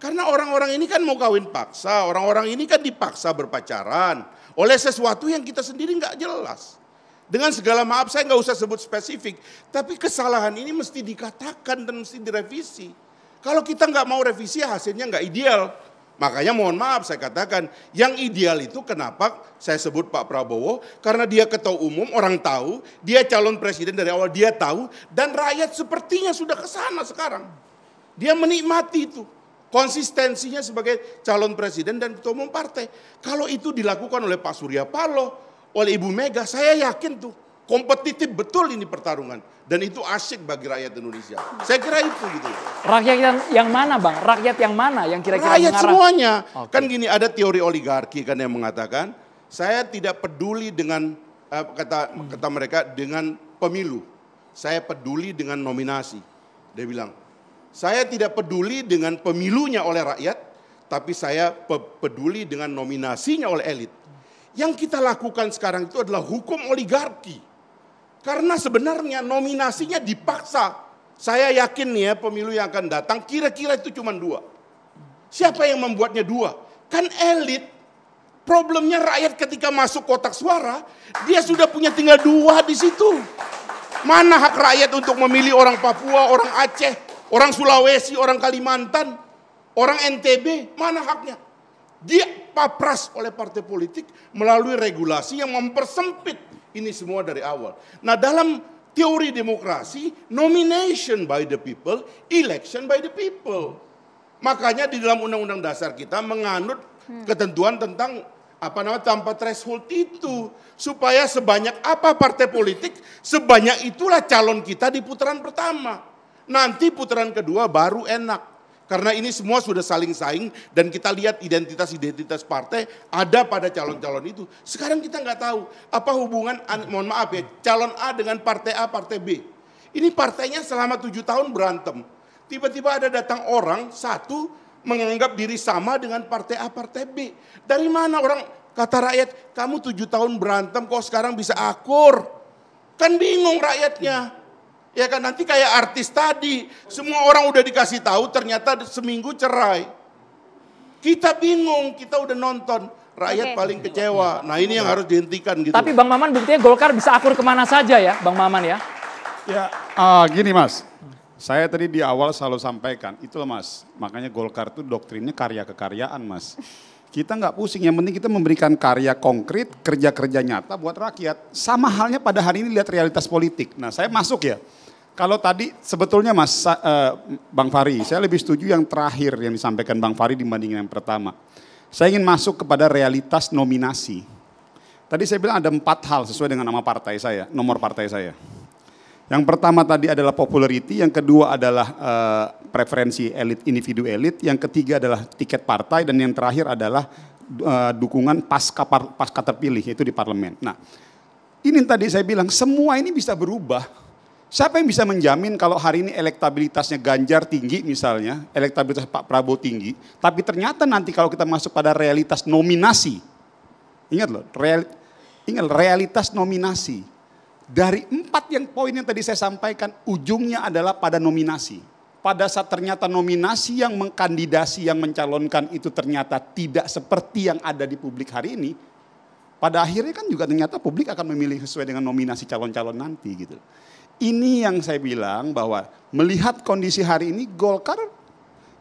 Karena orang-orang ini kan mau kawin paksa, orang-orang ini kan dipaksa berpacaran oleh sesuatu yang kita sendiri nggak jelas. Dengan segala maaf saya nggak usah sebut spesifik, tapi kesalahan ini mesti dikatakan dan mesti direvisi. Kalau kita nggak mau revisi hasilnya nggak ideal, Makanya mohon maaf saya katakan, yang ideal itu kenapa saya sebut Pak Prabowo? Karena dia ketua umum, orang tahu, dia calon presiden dari awal dia tahu, dan rakyat sepertinya sudah ke sana sekarang. Dia menikmati itu. Konsistensinya sebagai calon presiden dan ketua umum partai. Kalau itu dilakukan oleh Pak Surya Paloh, oleh Ibu Mega, saya yakin tuh kompetitif betul ini pertarungan dan itu asik bagi rakyat Indonesia. Saya kira itu gitu. Rakyat yang, yang mana bang? Rakyat yang mana yang kira-kira Rakyat semuanya. Okay. Kan gini ada teori oligarki kan yang mengatakan saya tidak peduli dengan eh, kata hmm. kata mereka dengan pemilu. Saya peduli dengan nominasi. Dia bilang, saya tidak peduli dengan pemilunya oleh rakyat, tapi saya peduli dengan nominasinya oleh elit. Yang kita lakukan sekarang itu adalah hukum oligarki. Karena sebenarnya nominasinya dipaksa. Saya yakin nih ya pemilu yang akan datang kira-kira itu cuma dua. Siapa yang membuatnya dua? Kan elit. Problemnya rakyat ketika masuk kotak suara, dia sudah punya tinggal dua di situ. Mana hak rakyat untuk memilih orang Papua, orang Aceh, orang Sulawesi, orang Kalimantan, orang NTB? Mana haknya? Dia papras oleh partai politik melalui regulasi yang mempersempit ini semua dari awal. Nah dalam teori demokrasi, nomination by the people, election by the people. Makanya di dalam undang-undang dasar kita menganut hmm. ketentuan tentang apa namanya tanpa threshold itu supaya sebanyak apa partai politik sebanyak itulah calon kita di putaran pertama. Nanti putaran kedua baru enak. Karena ini semua sudah saling saing dan kita lihat identitas-identitas partai ada pada calon-calon itu. Sekarang kita nggak tahu apa hubungan, mohon maaf ya, calon A dengan partai A, partai B. Ini partainya selama tujuh tahun berantem. Tiba-tiba ada datang orang, satu menganggap diri sama dengan partai A, partai B. Dari mana orang kata rakyat, kamu tujuh tahun berantem kok sekarang bisa akur. Kan bingung rakyatnya. Ya kan nanti kayak artis tadi, semua orang udah dikasih tahu ternyata seminggu cerai. Kita bingung, kita udah nonton, rakyat Oke. paling kecewa. Nah ini yang harus dihentikan gitu. Tapi Bang Maman buktinya Golkar bisa akur kemana saja ya Bang Maman ya. Ya uh, gini mas, saya tadi di awal selalu sampaikan, loh mas, makanya Golkar itu doktrinnya karya kekaryaan mas. Kita nggak pusing, yang penting kita memberikan karya konkret, kerja-kerja nyata buat rakyat. Sama halnya pada hari ini lihat realitas politik. Nah saya masuk ya, kalau tadi sebetulnya Mas uh, Bang Fari, saya lebih setuju yang terakhir yang disampaikan Bang Fari dibandingkan yang pertama. Saya ingin masuk kepada realitas nominasi. Tadi saya bilang ada empat hal sesuai dengan nama partai saya, nomor partai saya. Yang pertama tadi adalah popularity, yang kedua adalah uh, preferensi elit individu elit, yang ketiga adalah tiket partai, dan yang terakhir adalah uh, dukungan pasca pasca terpilih yaitu di parlemen. Nah, ini tadi saya bilang semua ini bisa berubah Siapa yang bisa menjamin kalau hari ini elektabilitasnya Ganjar tinggi misalnya, elektabilitas Pak Prabowo tinggi, tapi ternyata nanti kalau kita masuk pada realitas nominasi, ingat loh, real, ingat realitas nominasi. Dari empat yang poin yang tadi saya sampaikan, ujungnya adalah pada nominasi. Pada saat ternyata nominasi yang mengkandidasi, yang mencalonkan itu ternyata tidak seperti yang ada di publik hari ini, pada akhirnya kan juga ternyata publik akan memilih sesuai dengan nominasi calon-calon nanti gitu ini yang saya bilang bahwa melihat kondisi hari ini Golkar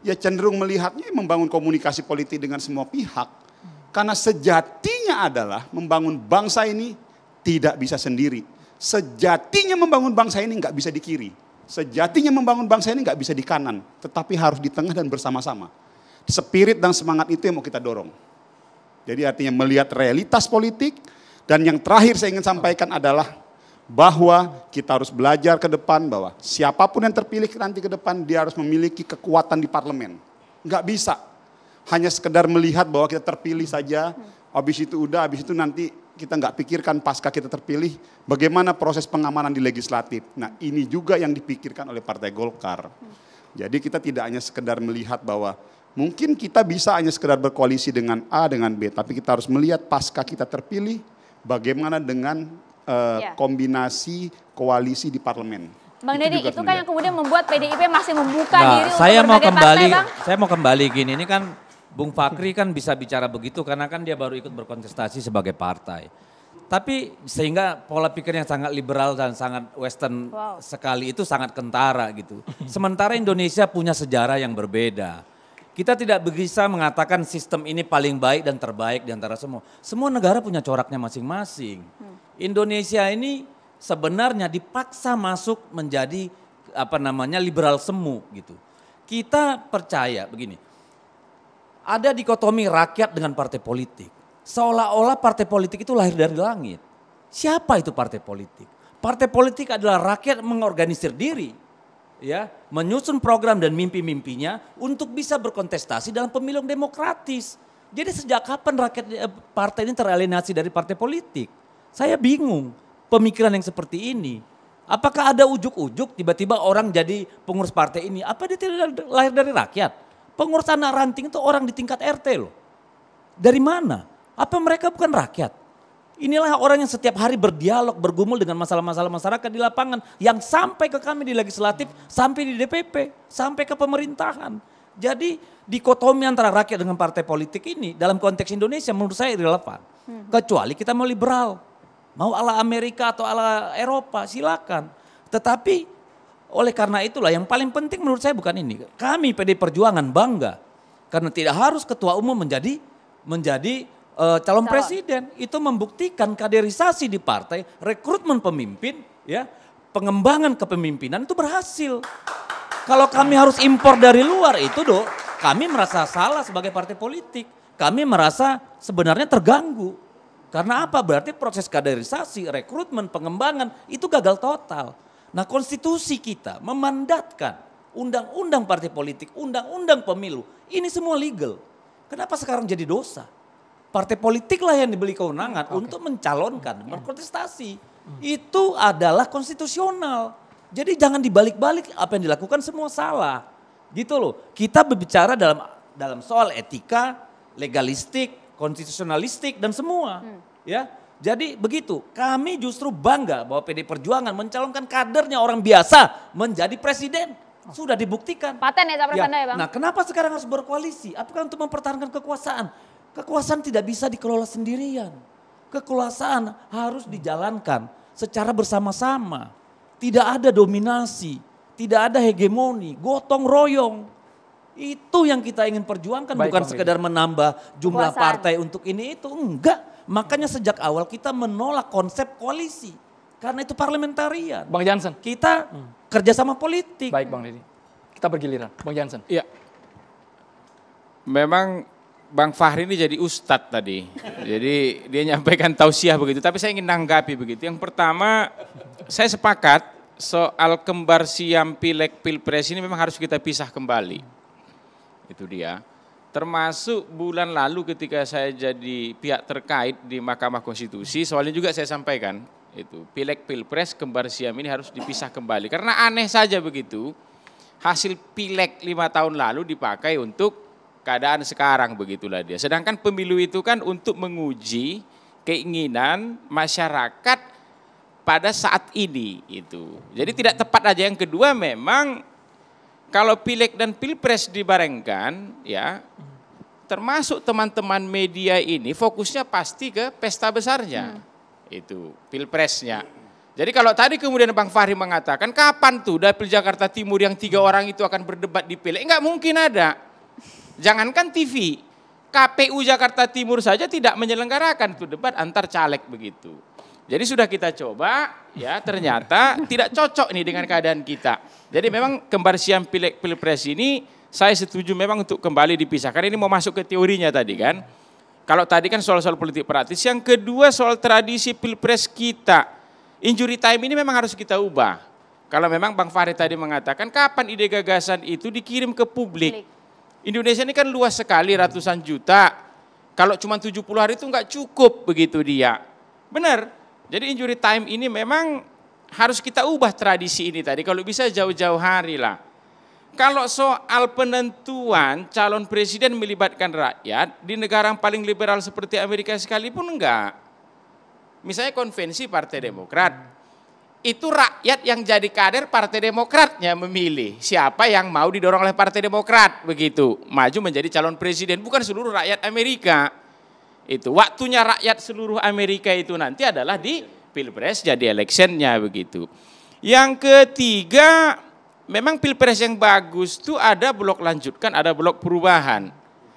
ya cenderung melihatnya membangun komunikasi politik dengan semua pihak. Karena sejatinya adalah membangun bangsa ini tidak bisa sendiri. Sejatinya membangun bangsa ini nggak bisa di kiri. Sejatinya membangun bangsa ini nggak bisa di kanan. Tetapi harus di tengah dan bersama-sama. Spirit dan semangat itu yang mau kita dorong. Jadi artinya melihat realitas politik. Dan yang terakhir saya ingin sampaikan adalah bahwa kita harus belajar ke depan bahwa siapapun yang terpilih nanti ke depan dia harus memiliki kekuatan di parlemen. Nggak bisa hanya sekedar melihat bahwa kita terpilih saja, habis itu udah, habis itu nanti kita nggak pikirkan pasca kita terpilih bagaimana proses pengamanan di legislatif. Nah ini juga yang dipikirkan oleh Partai Golkar. Jadi kita tidak hanya sekedar melihat bahwa mungkin kita bisa hanya sekedar berkoalisi dengan A dengan B, tapi kita harus melihat pasca kita terpilih bagaimana dengan uh, eh, yeah. kombinasi koalisi di parlemen. Bang Deddy, itu, itu kan yang kemudian membuat PDIP masih membuka nah, diri saya untuk mau kembali, Bang. Saya mau kembali gini, ini kan Bung Fakri kan bisa bicara begitu karena kan dia baru ikut berkontestasi sebagai partai. Tapi sehingga pola pikir yang sangat liberal dan sangat western wow. sekali itu sangat kentara gitu. Sementara Indonesia punya sejarah yang berbeda. Kita tidak bisa mengatakan sistem ini paling baik dan terbaik di antara semua. Semua negara punya coraknya masing-masing. Hmm. Indonesia ini sebenarnya dipaksa masuk menjadi apa namanya liberal semu gitu. Kita percaya begini, ada dikotomi rakyat dengan partai politik. Seolah-olah partai politik itu lahir dari langit. Siapa itu partai politik? Partai politik adalah rakyat mengorganisir diri, ya, menyusun program dan mimpi-mimpinya untuk bisa berkontestasi dalam pemilu demokratis. Jadi sejak kapan rakyat eh, partai ini teralienasi dari partai politik? Saya bingung pemikiran yang seperti ini. Apakah ada ujuk-ujuk tiba-tiba orang jadi pengurus partai ini? Apa dia tidak lahir dari rakyat? Pengurus anak ranting itu orang di tingkat RT loh. Dari mana? Apa mereka bukan rakyat? Inilah orang yang setiap hari berdialog, bergumul dengan masalah-masalah masyarakat di lapangan yang sampai ke kami di legislatif, sampai di DPP, sampai ke pemerintahan. Jadi dikotomi antara rakyat dengan partai politik ini dalam konteks Indonesia menurut saya relevan. Hmm. Kecuali kita mau liberal Mau ala Amerika atau ala Eropa, silakan. Tetapi oleh karena itulah yang paling penting menurut saya bukan ini. Kami PD Perjuangan bangga karena tidak harus ketua umum menjadi menjadi uh, calon, calon presiden. Itu membuktikan kaderisasi di partai, rekrutmen pemimpin, ya, pengembangan kepemimpinan itu berhasil. Kalau kami harus impor dari luar itu, Dok, kami merasa salah sebagai partai politik. Kami merasa sebenarnya terganggu karena apa? Berarti proses kaderisasi, rekrutmen, pengembangan itu gagal total. Nah konstitusi kita memandatkan undang-undang partai politik, undang-undang pemilu. Ini semua legal. Kenapa sekarang jadi dosa? Partai politik lah yang dibeli kewenangan okay. untuk mencalonkan, berkontestasi. Hmm. Itu adalah konstitusional. Jadi jangan dibalik-balik apa yang dilakukan semua salah. Gitu loh. Kita berbicara dalam dalam soal etika, legalistik, konstitusionalistik dan semua. Hmm. Ya. Jadi begitu, kami justru bangga bahwa PD Perjuangan mencalonkan kadernya orang biasa menjadi presiden. Oh. Sudah dibuktikan. Paten ya ya. Anda ya Bang? Nah kenapa sekarang harus berkoalisi? Apakah untuk mempertahankan kekuasaan? Kekuasaan tidak bisa dikelola sendirian. Kekuasaan harus hmm. dijalankan secara bersama-sama. Tidak ada dominasi, tidak ada hegemoni, gotong royong. Itu yang kita ingin perjuangkan Baik, bukan sekedar menambah jumlah Kuasaan. partai untuk ini itu enggak. Makanya sejak awal kita menolak konsep koalisi karena itu parlementarian. Bang Jansen, kita hmm. kerjasama politik. Baik Bang Deddy, kita bergiliran. Bang Jansen. Iya. Memang Bang Fahri ini jadi ustadz tadi. Jadi dia nyampaikan tausiah begitu. Tapi saya ingin nanggapi begitu. Yang pertama, saya sepakat soal kembar siam pilek pilpres ini memang harus kita pisah kembali. Itu dia. Termasuk bulan lalu ketika saya jadi pihak terkait di Mahkamah Konstitusi, soalnya juga saya sampaikan itu pileg pilpres kembar siam ini harus dipisah kembali karena aneh saja begitu hasil pilek lima tahun lalu dipakai untuk keadaan sekarang begitulah dia sedangkan pemilu itu kan untuk menguji keinginan masyarakat pada saat ini itu jadi tidak tepat aja yang kedua memang kalau pilek dan pilpres dibarengkan, ya termasuk teman-teman media ini fokusnya pasti ke pesta besarnya, hmm. itu pilpresnya. Jadi kalau tadi kemudian Bang Fahri mengatakan kapan tuh dapil Jakarta Timur yang tiga orang itu akan berdebat di pilek, nggak mungkin ada. Jangankan TV, KPU Jakarta Timur saja tidak menyelenggarakan itu debat antar caleg begitu. Jadi sudah kita coba, ya ternyata tidak cocok ini dengan keadaan kita. Jadi memang kembar siam pilek pilpres ini saya setuju memang untuk kembali dipisahkan. Ini mau masuk ke teorinya tadi kan. Kalau tadi kan soal-soal politik praktis, yang kedua soal tradisi pilpres kita. Injury time ini memang harus kita ubah. Kalau memang Bang Fahri tadi mengatakan kapan ide gagasan itu dikirim ke publik. Indonesia ini kan luas sekali ratusan juta. Kalau cuma 70 hari itu enggak cukup begitu dia. Benar, jadi injury time ini memang harus kita ubah tradisi ini tadi. Kalau bisa jauh-jauh hari lah. Kalau soal penentuan calon presiden melibatkan rakyat, di negara yang paling liberal seperti Amerika sekalipun enggak. Misalnya konvensi Partai Demokrat, itu rakyat yang jadi kader Partai Demokratnya memilih siapa yang mau didorong oleh Partai Demokrat begitu maju menjadi calon presiden bukan seluruh rakyat Amerika itu waktunya rakyat seluruh Amerika itu nanti adalah di pilpres jadi electionnya begitu. Yang ketiga memang pilpres yang bagus itu ada blok lanjutkan, ada blok perubahan.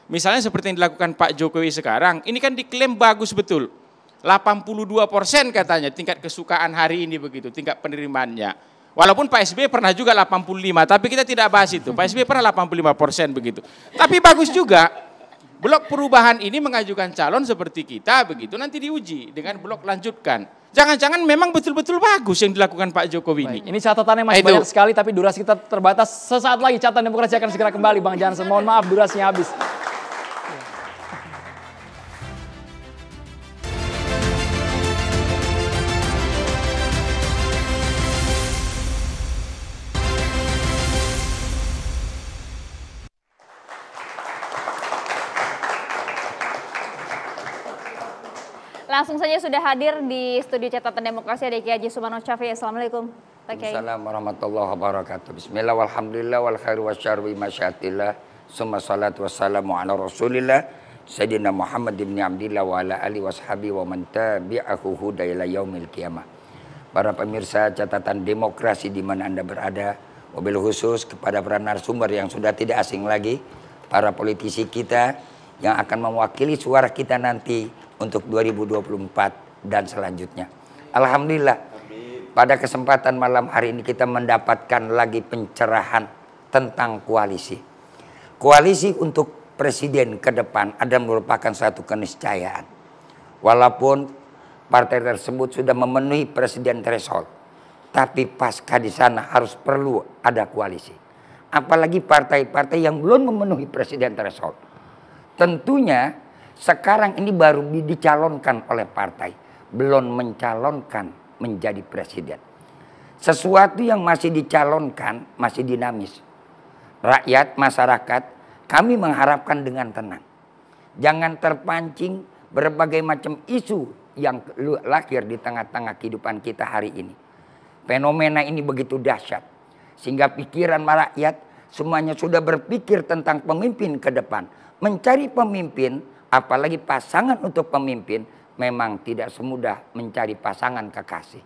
Misalnya seperti yang dilakukan Pak Jokowi sekarang, ini kan diklaim bagus betul. 82 persen katanya tingkat kesukaan hari ini begitu, tingkat penerimaannya. Walaupun Pak SBY pernah juga 85, tapi kita tidak bahas itu. Pak SBY pernah 85 persen begitu. Tapi bagus juga. Blok perubahan ini mengajukan calon seperti kita begitu nanti diuji dengan blok lanjutkan. Jangan-jangan memang betul-betul bagus yang dilakukan Pak Jokowi ini. Ini catatannya masih banyak sekali tapi durasi kita terbatas. Sesaat lagi catatan demokrasi akan segera kembali Bang Jansen. Mohon maaf durasinya habis. Langsung saja sudah hadir di studio catatan demokrasi ada Kiai Haji Subhano Syafi'i. Assalamualaikum. Assalamualaikum warahmatullahi wabarakatuh. Bismillah walhamdulillah wal khairu wasyarru bima syaatillah. Summa salatu wassalamu ala rasulillah. Sayyidina Muhammad ibn Abdillah wa ala ali washabi wa man tabi'ahu huda ila yaumil qiyamah. Para pemirsa catatan demokrasi di mana Anda berada, mobil khusus kepada para narasumber yang sudah tidak asing lagi, para politisi kita yang akan mewakili suara kita nanti untuk 2024 dan selanjutnya. Alhamdulillah. Pada kesempatan malam hari ini kita mendapatkan lagi pencerahan tentang koalisi. Koalisi untuk presiden ke depan ada merupakan satu keniscayaan. Walaupun partai tersebut sudah memenuhi presiden threshold, tapi pasca di sana harus perlu ada koalisi. Apalagi partai-partai yang belum memenuhi presiden threshold. Tentunya sekarang ini baru dicalonkan oleh partai, belum mencalonkan menjadi presiden. Sesuatu yang masih dicalonkan masih dinamis. Rakyat, masyarakat, kami mengharapkan dengan tenang. Jangan terpancing berbagai macam isu yang lahir di tengah-tengah kehidupan kita hari ini. Fenomena ini begitu dahsyat sehingga pikiran rakyat semuanya sudah berpikir tentang pemimpin ke depan, mencari pemimpin apalagi pasangan untuk pemimpin memang tidak semudah mencari pasangan kekasih.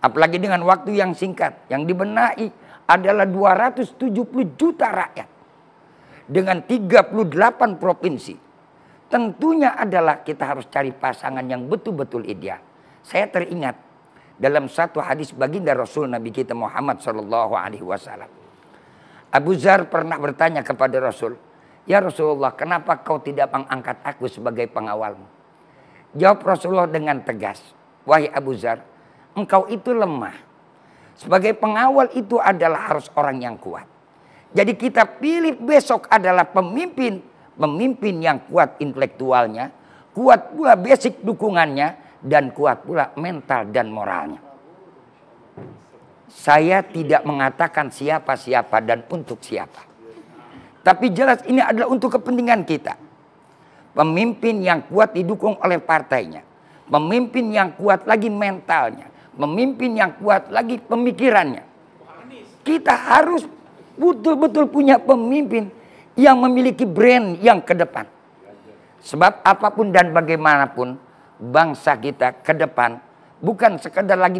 Apalagi dengan waktu yang singkat yang dibenahi adalah 270 juta rakyat dengan 38 provinsi. Tentunya adalah kita harus cari pasangan yang betul-betul ideal. Saya teringat dalam satu hadis baginda Rasul Nabi kita Muhammad Shallallahu Alaihi Wasallam. Abu Zar pernah bertanya kepada Rasul, Ya Rasulullah, kenapa kau tidak mengangkat aku sebagai pengawalmu? Jawab Rasulullah dengan tegas. Wahai Abu Zar, engkau itu lemah. Sebagai pengawal itu adalah harus orang yang kuat. Jadi kita pilih besok adalah pemimpin. Pemimpin yang kuat intelektualnya. Kuat pula basic dukungannya. Dan kuat pula mental dan moralnya. Saya tidak mengatakan siapa-siapa dan untuk siapa tapi jelas ini adalah untuk kepentingan kita. Pemimpin yang kuat didukung oleh partainya. Pemimpin yang kuat lagi mentalnya. Pemimpin yang kuat lagi pemikirannya. Kita harus betul-betul punya pemimpin yang memiliki brand yang ke depan. Sebab apapun dan bagaimanapun bangsa kita ke depan bukan sekedar lagi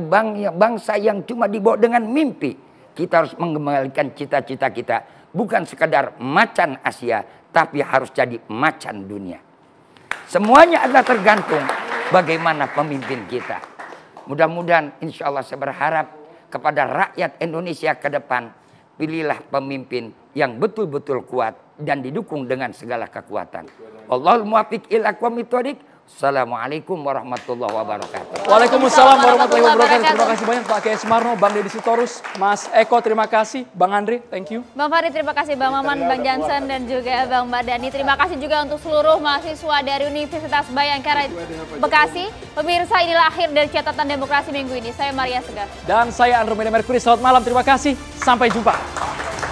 bangsa yang cuma dibawa dengan mimpi. Kita harus mengembalikan cita-cita kita bukan sekadar macan Asia, tapi harus jadi macan dunia. Semuanya adalah tergantung bagaimana pemimpin kita. Mudah-mudahan insya Allah saya berharap kepada rakyat Indonesia ke depan, pilihlah pemimpin yang betul-betul kuat dan didukung dengan segala kekuatan. Allahumma muwafiq ila Assalamualaikum warahmatullahi wabarakatuh. Waalaikumsalam warahmatullahi wabarakatuh. Terima kasih banyak Pak Kiai Sumarno, Bang Deddy Sitorus, Mas Eko terima kasih, Bang Andri thank you. Bang Fari, terima kasih, Bang Maman, Bang Jansen dan juga Bang Badani. Terima kasih juga untuk seluruh mahasiswa dari Universitas Bayangkara Bekasi. Pemirsa inilah akhir dari catatan demokrasi minggu ini. Saya Maria Segar. Dan saya Andromeda Mercury, selamat malam, terima kasih. Sampai jumpa.